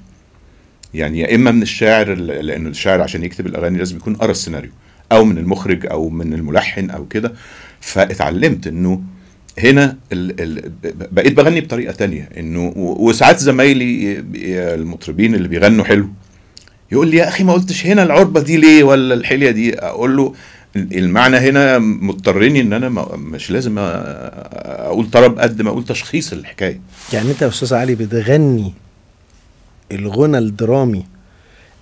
يعني يا اما من الشاعر لان الشاعر عشان يكتب الاغاني لازم يكون قرا السيناريو او من المخرج او من الملحن او كده فاتعلمت انه هنا الـ الـ بقيت بغني بطريقه تانية انه وساعات زمايلي المطربين اللي بيغنوا حلو يقول لي يا اخي ما قلتش هنا العربه دي ليه ولا الحليه دي اقول له المعنى هنا مضطرني ان انا مش لازم اقول طرب قد ما اقول تشخيص الحكايه يعني انت يا استاذ علي بتغني الغنى الدرامي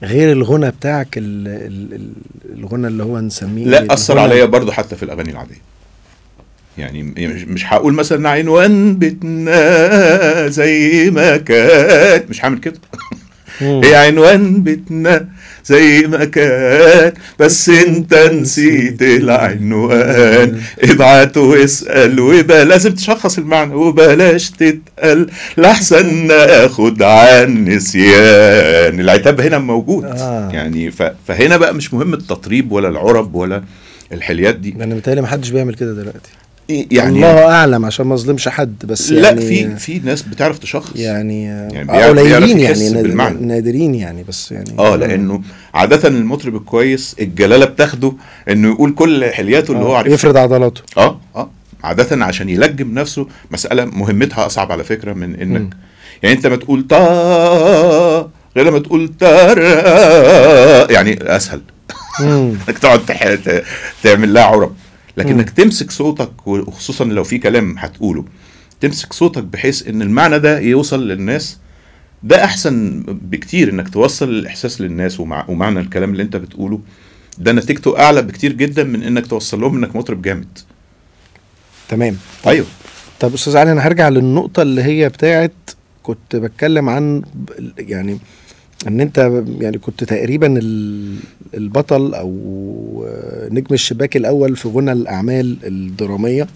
غير الغنى بتاعك الغنى اللي هو نسميه لا اثر عليا برضه حتى في الاغاني العاديه يعني مش هقول مثلا عنوان بتنا زي ما كانت مش هعمل كده هي عنوان بيتنا زي ما كان بس انت نسيت العنوان ابعت واسال وبلا لازم تشخص المعنى وبلاش تتقل لاحسن اخد عن نسيان العتاب هنا موجود آه. يعني فهنا بقى مش مهم التطريب ولا العرب ولا الحليات دي انا متهيألي محدش بيعمل كده دلوقتي يعني, يعني الله اعلم عشان ما اظلمش حد بس لا يعني في في ناس بتعرف تشخص يعني, يعني آه، قليلين يعني, يعني نادرين يعني بس يعني آه،, اه لانه عاده المطرب الكويس الجلاله بتاخده انه يقول كل حلياته اللي هو آه، عارفها يفرض عضلاته اه اه عاده عشان يلجم نفسه مساله مهمتها اصعب على فكره من انك م. يعني انت ما تقول تا غير لما تقول تا يعني اسهل انك تقعد تعمل لها عرب لكنك م. تمسك صوتك وخصوصا لو في كلام هتقوله تمسك صوتك بحيث ان المعنى ده يوصل للناس ده احسن بكتير انك توصل الاحساس للناس ومع ومعنى الكلام اللي انت بتقوله ده نتيجته اعلى بكتير جدا من انك توصل لهم انك مطرب جامد تمام ايوه طب استاذ علي انا هرجع للنقطه اللي هي بتاعت كنت بتكلم عن يعني ان انت يعني كنت تقريبا البطل او نجم الشباك الاول في غنى الاعمال الدراميه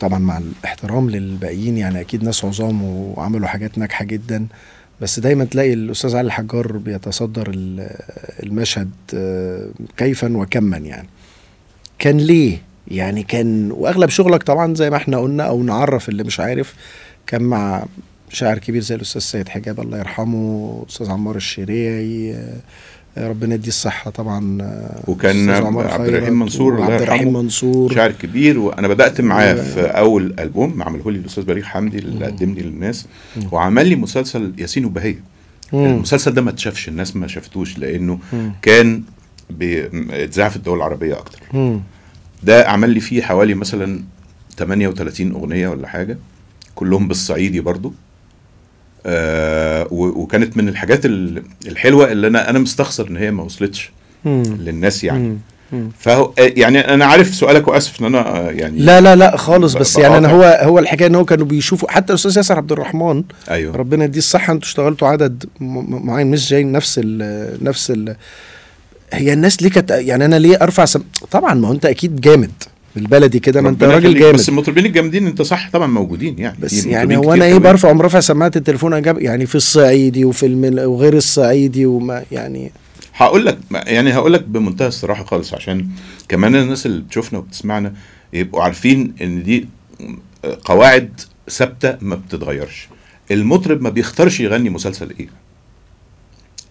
طبعا مع الاحترام للباقيين يعني اكيد ناس عظام وعملوا حاجات ناجحه جدا بس دايما تلاقي الاستاذ علي الحجار بيتصدر المشهد آه، كيفا وكما يعني كان ليه يعني كان واغلب شغلك طبعا زي ما احنا قلنا او نعرف اللي مش عارف كان مع شاعر كبير زي الاستاذ سيد حجاب الله يرحمه استاذ عمار الشريعي آه، ربنا يديه الصحه طبعا آه، وكان عبد الرحيم منصور الله عبد الرحيم منصور شاعر كبير وانا بدات معاه في اول البوم عمله لي الاستاذ بليغ حمدي اللي قدمني للناس وعمل لي مسلسل ياسين وبهيه المسلسل ده ما اتشافش الناس ما شافتوش لانه كان اتذاع في الدول العربيه اكتر ده عمل لي فيه حوالي مثلا 38 اغنيه ولا حاجه كلهم بالصعيدي برضو آه وكانت من الحاجات الحلوه اللي انا انا مستخسر ان هي ما وصلتش للناس يعني ف فهو آه، يعني انا عارف سؤالك واسف ان انا آه، يعني لا لا لا خالص بس يعني انا هو هو الحكايه ان هو كانوا بيشوفوا حتى الاستاذ ياسر عبد الرحمن ايوه ربنا يديه الصحه انتوا اشتغلتوا عدد معين مش جاي نفس الـ نفس الـ هي الناس ليه كانت يعني انا ليه ارفع سم... طبعا ما هو انت اكيد جامد البلدي كده ما انت راجل جامد بس المطربين الجامدين انت صح طبعا موجودين يعني بس يعني هو انا ايه برفع رافع سماعه التليفون اجاب يعني في الصعيدي وفي المل... وغير الصعيدي وما يعني هقول لك يعني هقول لك بمنتهى الصراحه خالص عشان كمان الناس اللي بتشوفنا وبتسمعنا يبقوا عارفين ان دي قواعد ثابته ما بتتغيرش المطرب ما بيختارش يغني مسلسل ايه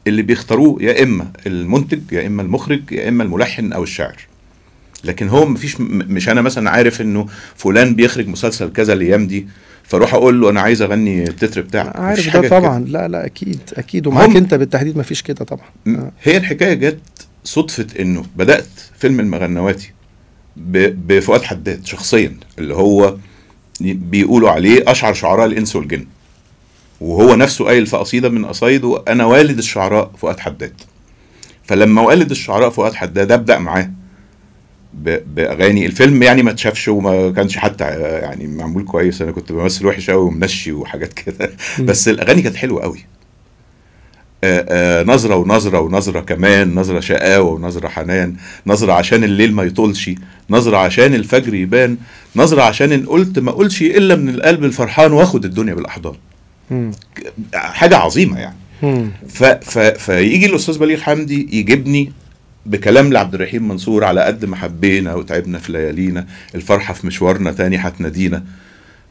اللي بيختاروه يا اما المنتج يا اما المخرج يا اما الملحن او الشاعر لكن هو مفيش مش انا مثلا عارف انه فلان بيخرج مسلسل كذا الايام دي فاروح اقول له انا عايز اغني التتر بتاعك عارف ده طبعا كده. لا لا اكيد اكيد ومعاك انت بالتحديد مفيش كده طبعا آه. هي الحكايه جت صدفه انه بدات فيلم المغنواتي بفؤاد حداد شخصيا اللي هو بيقولوا عليه اشعر شعراء الانس والجن وهو نفسه قايل في قصيده من قصايده انا والد الشعراء فؤاد حداد فلما والد الشعراء فؤاد حداد ابدا معاه باغاني الفيلم يعني ما اتشافش وما كانش حتى يعني معمول كويس انا كنت بمثل وحش قوي ومنشي وحاجات كده بس الاغاني كانت حلوه قوي نظرة ونظرة ونظرة كمان نظرة شقاوة ونظرة حنان نظرة عشان الليل ما يطولش نظرة عشان الفجر يبان نظرة عشان إن قلت ما اقولش إلا من القلب الفرحان واخد الدنيا بالأحضان حاجة عظيمة يعني ف ف فيجي الأستاذ بليغ حمدي يجيبني بكلام لعبد الرحيم منصور على قد ما حبينا وتعبنا في ليالينا الفرحه في مشوارنا تاني هتنادينا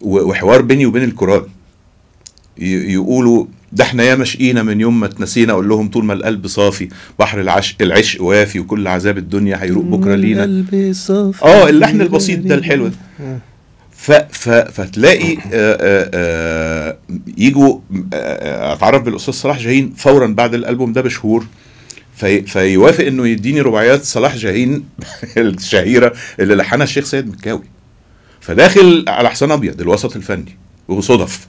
وحوار بيني وبين الكورال يقولوا ده احنا يا مشقينا من يوم ما تنسينا اقول لهم طول ما القلب صافي بحر العشق العشق وافي وكل عذاب الدنيا هيروق بكره لينا القلب صافي اه اللحن البسيط ده الحلو ده آه. ف ف فتلاقي آآ آه، آآ آه، يجوا اتعرف بالاستاذ صلاح جاهين فورا بعد الالبوم ده بشهور في فيوافق انه يديني رباعيات صلاح جاهين الشهيره اللي لحنها الشيخ سيد مكاوي فداخل على حسين ابيض الوسط الفني وصدف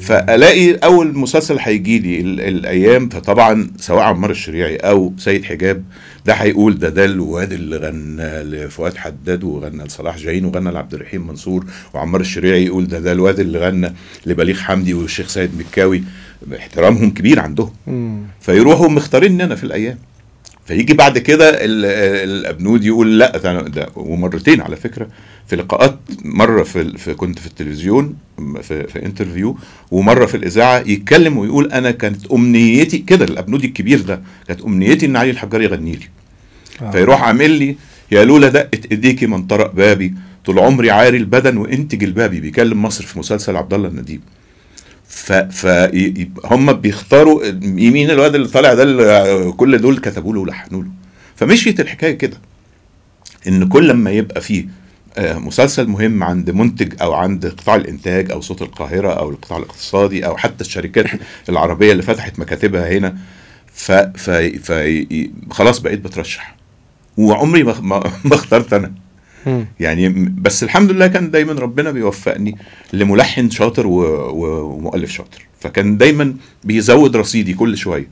فالاقي اول مسلسل هيجي لي الايام فطبعا سواء عمار الشريعي او سيد حجاب ده هيقول ده ده الواد اللي غنى لفؤاد حداد وغنى لصلاح جاهين وغنى لعبد الرحيم منصور وعمار الشريعي يقول ده ده الواد اللي غنى لبليغ حمدي والشيخ سيد مكاوي احترامهم كبير عندهم فيروحوا مختاريننا انا في الايام فيجي بعد كده الابنود يقول لا ده ومرتين على فكره في لقاءات مره في, في كنت في التلفزيون في, في انترفيو ومره في الاذاعه يتكلم ويقول انا كانت امنيتي كده الابنودي الكبير ده كانت امنيتي ان علي الحجار يغني لي آه. فيروح عامل لي يا لولا دقت ايديكي من طرق بابي طول عمري عاري البدن وانت جلبابي بيكلم مصر في مسلسل عبد الله النديم ف فهم بيختاروا يمين الواد اللي طالع ده اللي كل دول كتبوا له ولحنوا له فمشيت الحكايه كده ان كل لما يبقى فيه آه، مسلسل مهم عند منتج او عند قطاع الانتاج او صوت القاهره او القطاع الاقتصادي او حتى الشركات العربيه اللي فتحت مكاتبها هنا ف, ف... ف... خلاص بقيت بترشح وعمري ما ما اخترت انا يعني بس الحمد لله كان دايما ربنا بيوفقني لملحن شاطر ومؤلف شاطر فكان دايما بيزود رصيدي كل شويه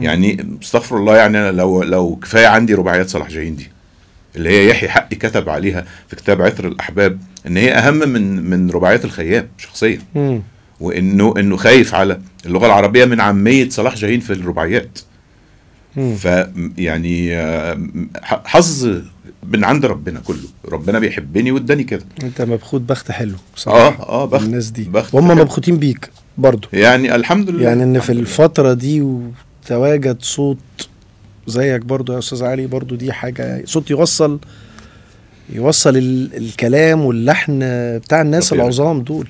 يعني استغفر الله يعني انا لو لو كفايه عندي رباعيات صلاح جاهين دي اللي هي يحيى حقي كتب عليها في كتاب عطر الاحباب ان هي اهم من من رباعيات الخيام شخصيا وانه انه خايف على اللغه العربيه من عاميه صلاح جاهين في الرباعيات ف يعني آه، حظ من عند ربنا كله ربنا بيحبني واداني كده انت مبخوت بخت حلو صح اه اه بخت الناس دي بخت وهم مبخوتين بيك برضه يعني الحمد لله يعني ان في الفتره دي وتواجد صوت زيك برضو يا استاذ علي برضو دي حاجه صوت يوصل يوصل ال الكلام واللحن بتاع الناس طبيعي. العظام دول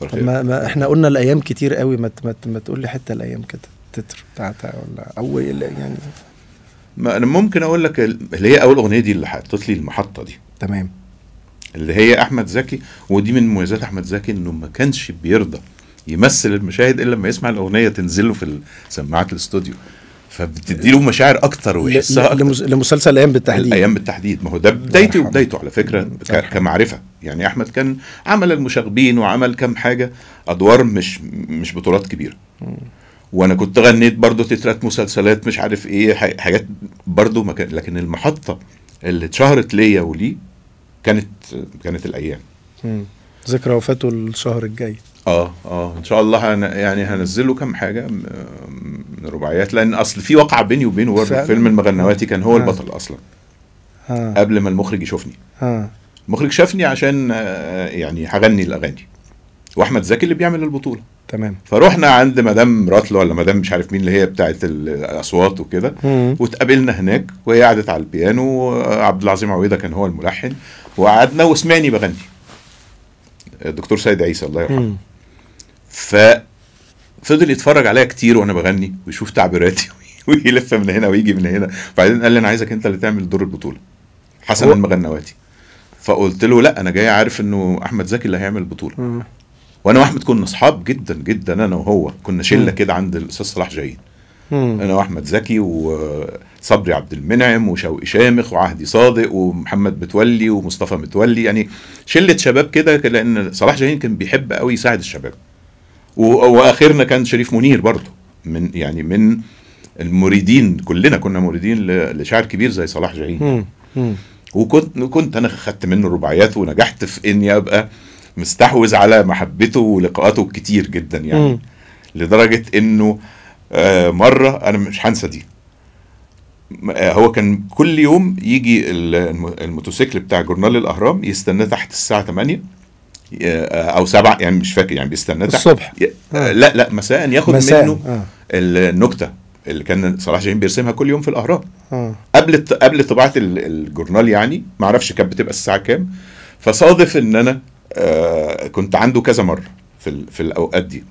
طب ما, ما احنا قلنا الايام كتير قوي ما ما تقول لي حته الايام كده تتر بتاعتها ولا او يعني ما انا ممكن اقول لك اللي هي اول اغنيه دي اللي حطت لي المحطه دي تمام اللي هي احمد زكي ودي من مميزات احمد زكي انه ما كانش بيرضى يمثل المشاهد الا لما يسمع الاغنيه تنزله في سماعات الاستوديو فبتدي له مشاعر اكتر ويحسها أكتر. لمسلسل الايام بالتحديد الايام بالتحديد ما هو ده بدايتي وبدايته على فكره كمعرفه يعني احمد كان عمل المشاغبين وعمل كام حاجه ادوار مش مش بطولات كبيره وانا كنت غنيت برضه تترات مسلسلات مش عارف ايه حاجات برضه لكن المحطه اللي اتشهرت ليا وليه كانت كانت الايام ذكرى وفاته الشهر الجاي اه اه ان شاء الله هن يعني هنزله كام حاجه من الرباعيات لان اصل في وقعه بيني وبينه برضه فيلم المغنواتي كان هو البطل اصلا آه. قبل ما المخرج يشوفني آه. المخرج شافني عشان آه، يعني هغني الاغاني واحمد زكي اللي بيعمل البطوله تمام فروحنا عند مدام راتلو ولا مدام مش عارف مين اللي هي بتاعه الاصوات وكده واتقابلنا هناك وهي قعدت على البيانو وعبد العظيم عويده كان هو الملحن وقعدنا وسمعني بغني الدكتور آه، سيد عيسى الله يرحمه ف فضل يتفرج عليا كتير وانا بغني ويشوف تعبيراتي ويلف من هنا ويجي من هنا بعدين قال لي انا عايزك انت اللي تعمل دور البطوله حسن المغنواتي فقلت له لا انا جاي عارف انه احمد زكي اللي هيعمل البطوله وانا واحمد كنا اصحاب جدا جدا انا وهو كنا شله كده عند الاستاذ صلاح جايين انا واحمد زكي وصبري عبد المنعم وشوقي شامخ وعهدي صادق ومحمد متولي ومصطفى متولي يعني شله شباب كده لان صلاح جايين كان بيحب قوي يساعد الشباب واخرنا كان شريف منير برضه من يعني من المريدين كلنا كنا مريدين لشاعر كبير زي صلاح جاهين وكنت كنت انا خدت منه رباعيات ونجحت في اني ابقى مستحوذ على محبته ولقاءاته الكتير جدا يعني مم. لدرجه انه آه مره انا مش هنسى دي آه، هو كان كل يوم يجي الموتوسيكل بتاع جورنال الاهرام يستناه تحت الساعه 8 آه، او سبع يعني مش فاكر يعني بيستناه الصبح آه. آه، لا لا مساء ياخد مساء. منه آه. النكته اللي كان صلاح جاهين بيرسمها كل يوم في الاهرام آه. قبل قبل طباعه الجورنال يعني ما اعرفش كانت بتبقى الساعه كام فصادف ان انا آه كنت عنده كذا مره في في الاوقات دي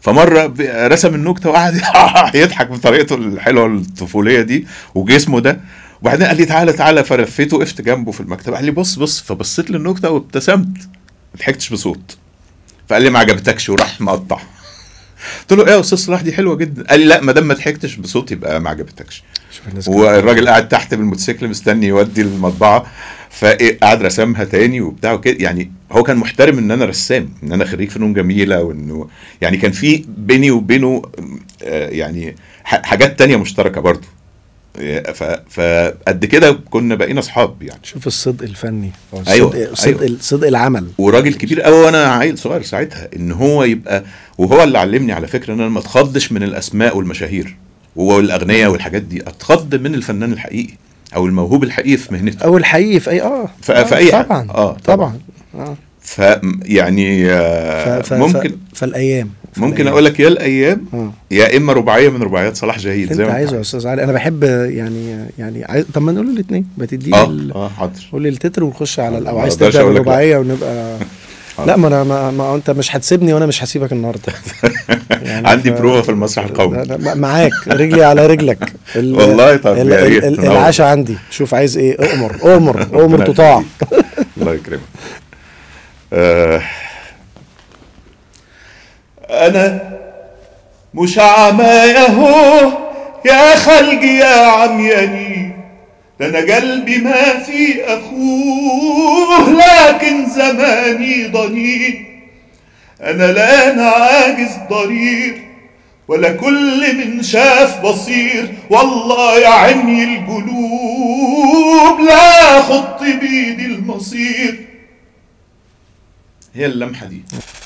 فمره رسم النكته وقعد يضحك بطريقته الحلوه الطفوليه دي وجسمه ده وبعدين قال لي تعالى تعالى فلفيته وقفت جنبه في المكتب قال لي بص بص فبصيت للنكته وابتسمت ضحكتش بصوت فقال لي ما عجبتكش وراح مقطع قلت له ايه يا استاذ صلاح دي حلوه جدا قال لي لا ما دام ما ضحكتش بصوت يبقى ما عجبتكش والراجل قاعد تحت بالموتوسيكل مستني يودي المطبعه فقعد رسمها تاني وبتاع وكده يعني هو كان محترم ان انا رسام ان انا خريج فنون جميله وانه يعني كان في بيني وبينه آه، يعني حاجات تانية مشتركه برضه فقد كده كنا بقينا اصحاب يعني شوف الصدق الفني الصدق ايوه صدق أيوة. صدق العمل وراجل كبير قوي وانا عيل صغير ساعتها ان هو يبقى وهو اللي علمني على فكره ان انا ما اتخضش من الاسماء والمشاهير والاغنياء والحاجات دي اتخض من الفنان الحقيقي او الموهوب الحقيقي في مهنته او الحقيقي في اي اه في, آه في اي طبعا اه طبعا, طبعا. آه. فيعني آه ف... ف... ممكن فالايام ممكن اقول لك يا الايام آه. يا اما رباعيه من رباعيات صلاح جاهيد زي ما انت عايزه يا استاذ علي انا بحب يعني يعني عايز... طب ما نقول الاثنين ما تديني اه ال... اه حاضر قول لي التتر ونخش على آه، او عايز تبدا بالرباعيه ونبقى آه. لا ما انا ما, ما انت مش هتسيبني وانا مش هسيبك النهارده يعني عندي ف... بروفه في المسرح القومي معاك رجلي على رجلك والله طب يا العشاء عندي شوف عايز ايه اؤمر اؤمر اؤمر تطاع الله يكرمك أنا مش عما أهو يا خلقي يا عمياني ده أنا قلبي ما في أخوه لكن زماني ضنين أنا لا أنا عاجز ضرير ولا كل من شاف بصير والله يا عمي القلوب لا خط بيدي المصير هي اللمحة دي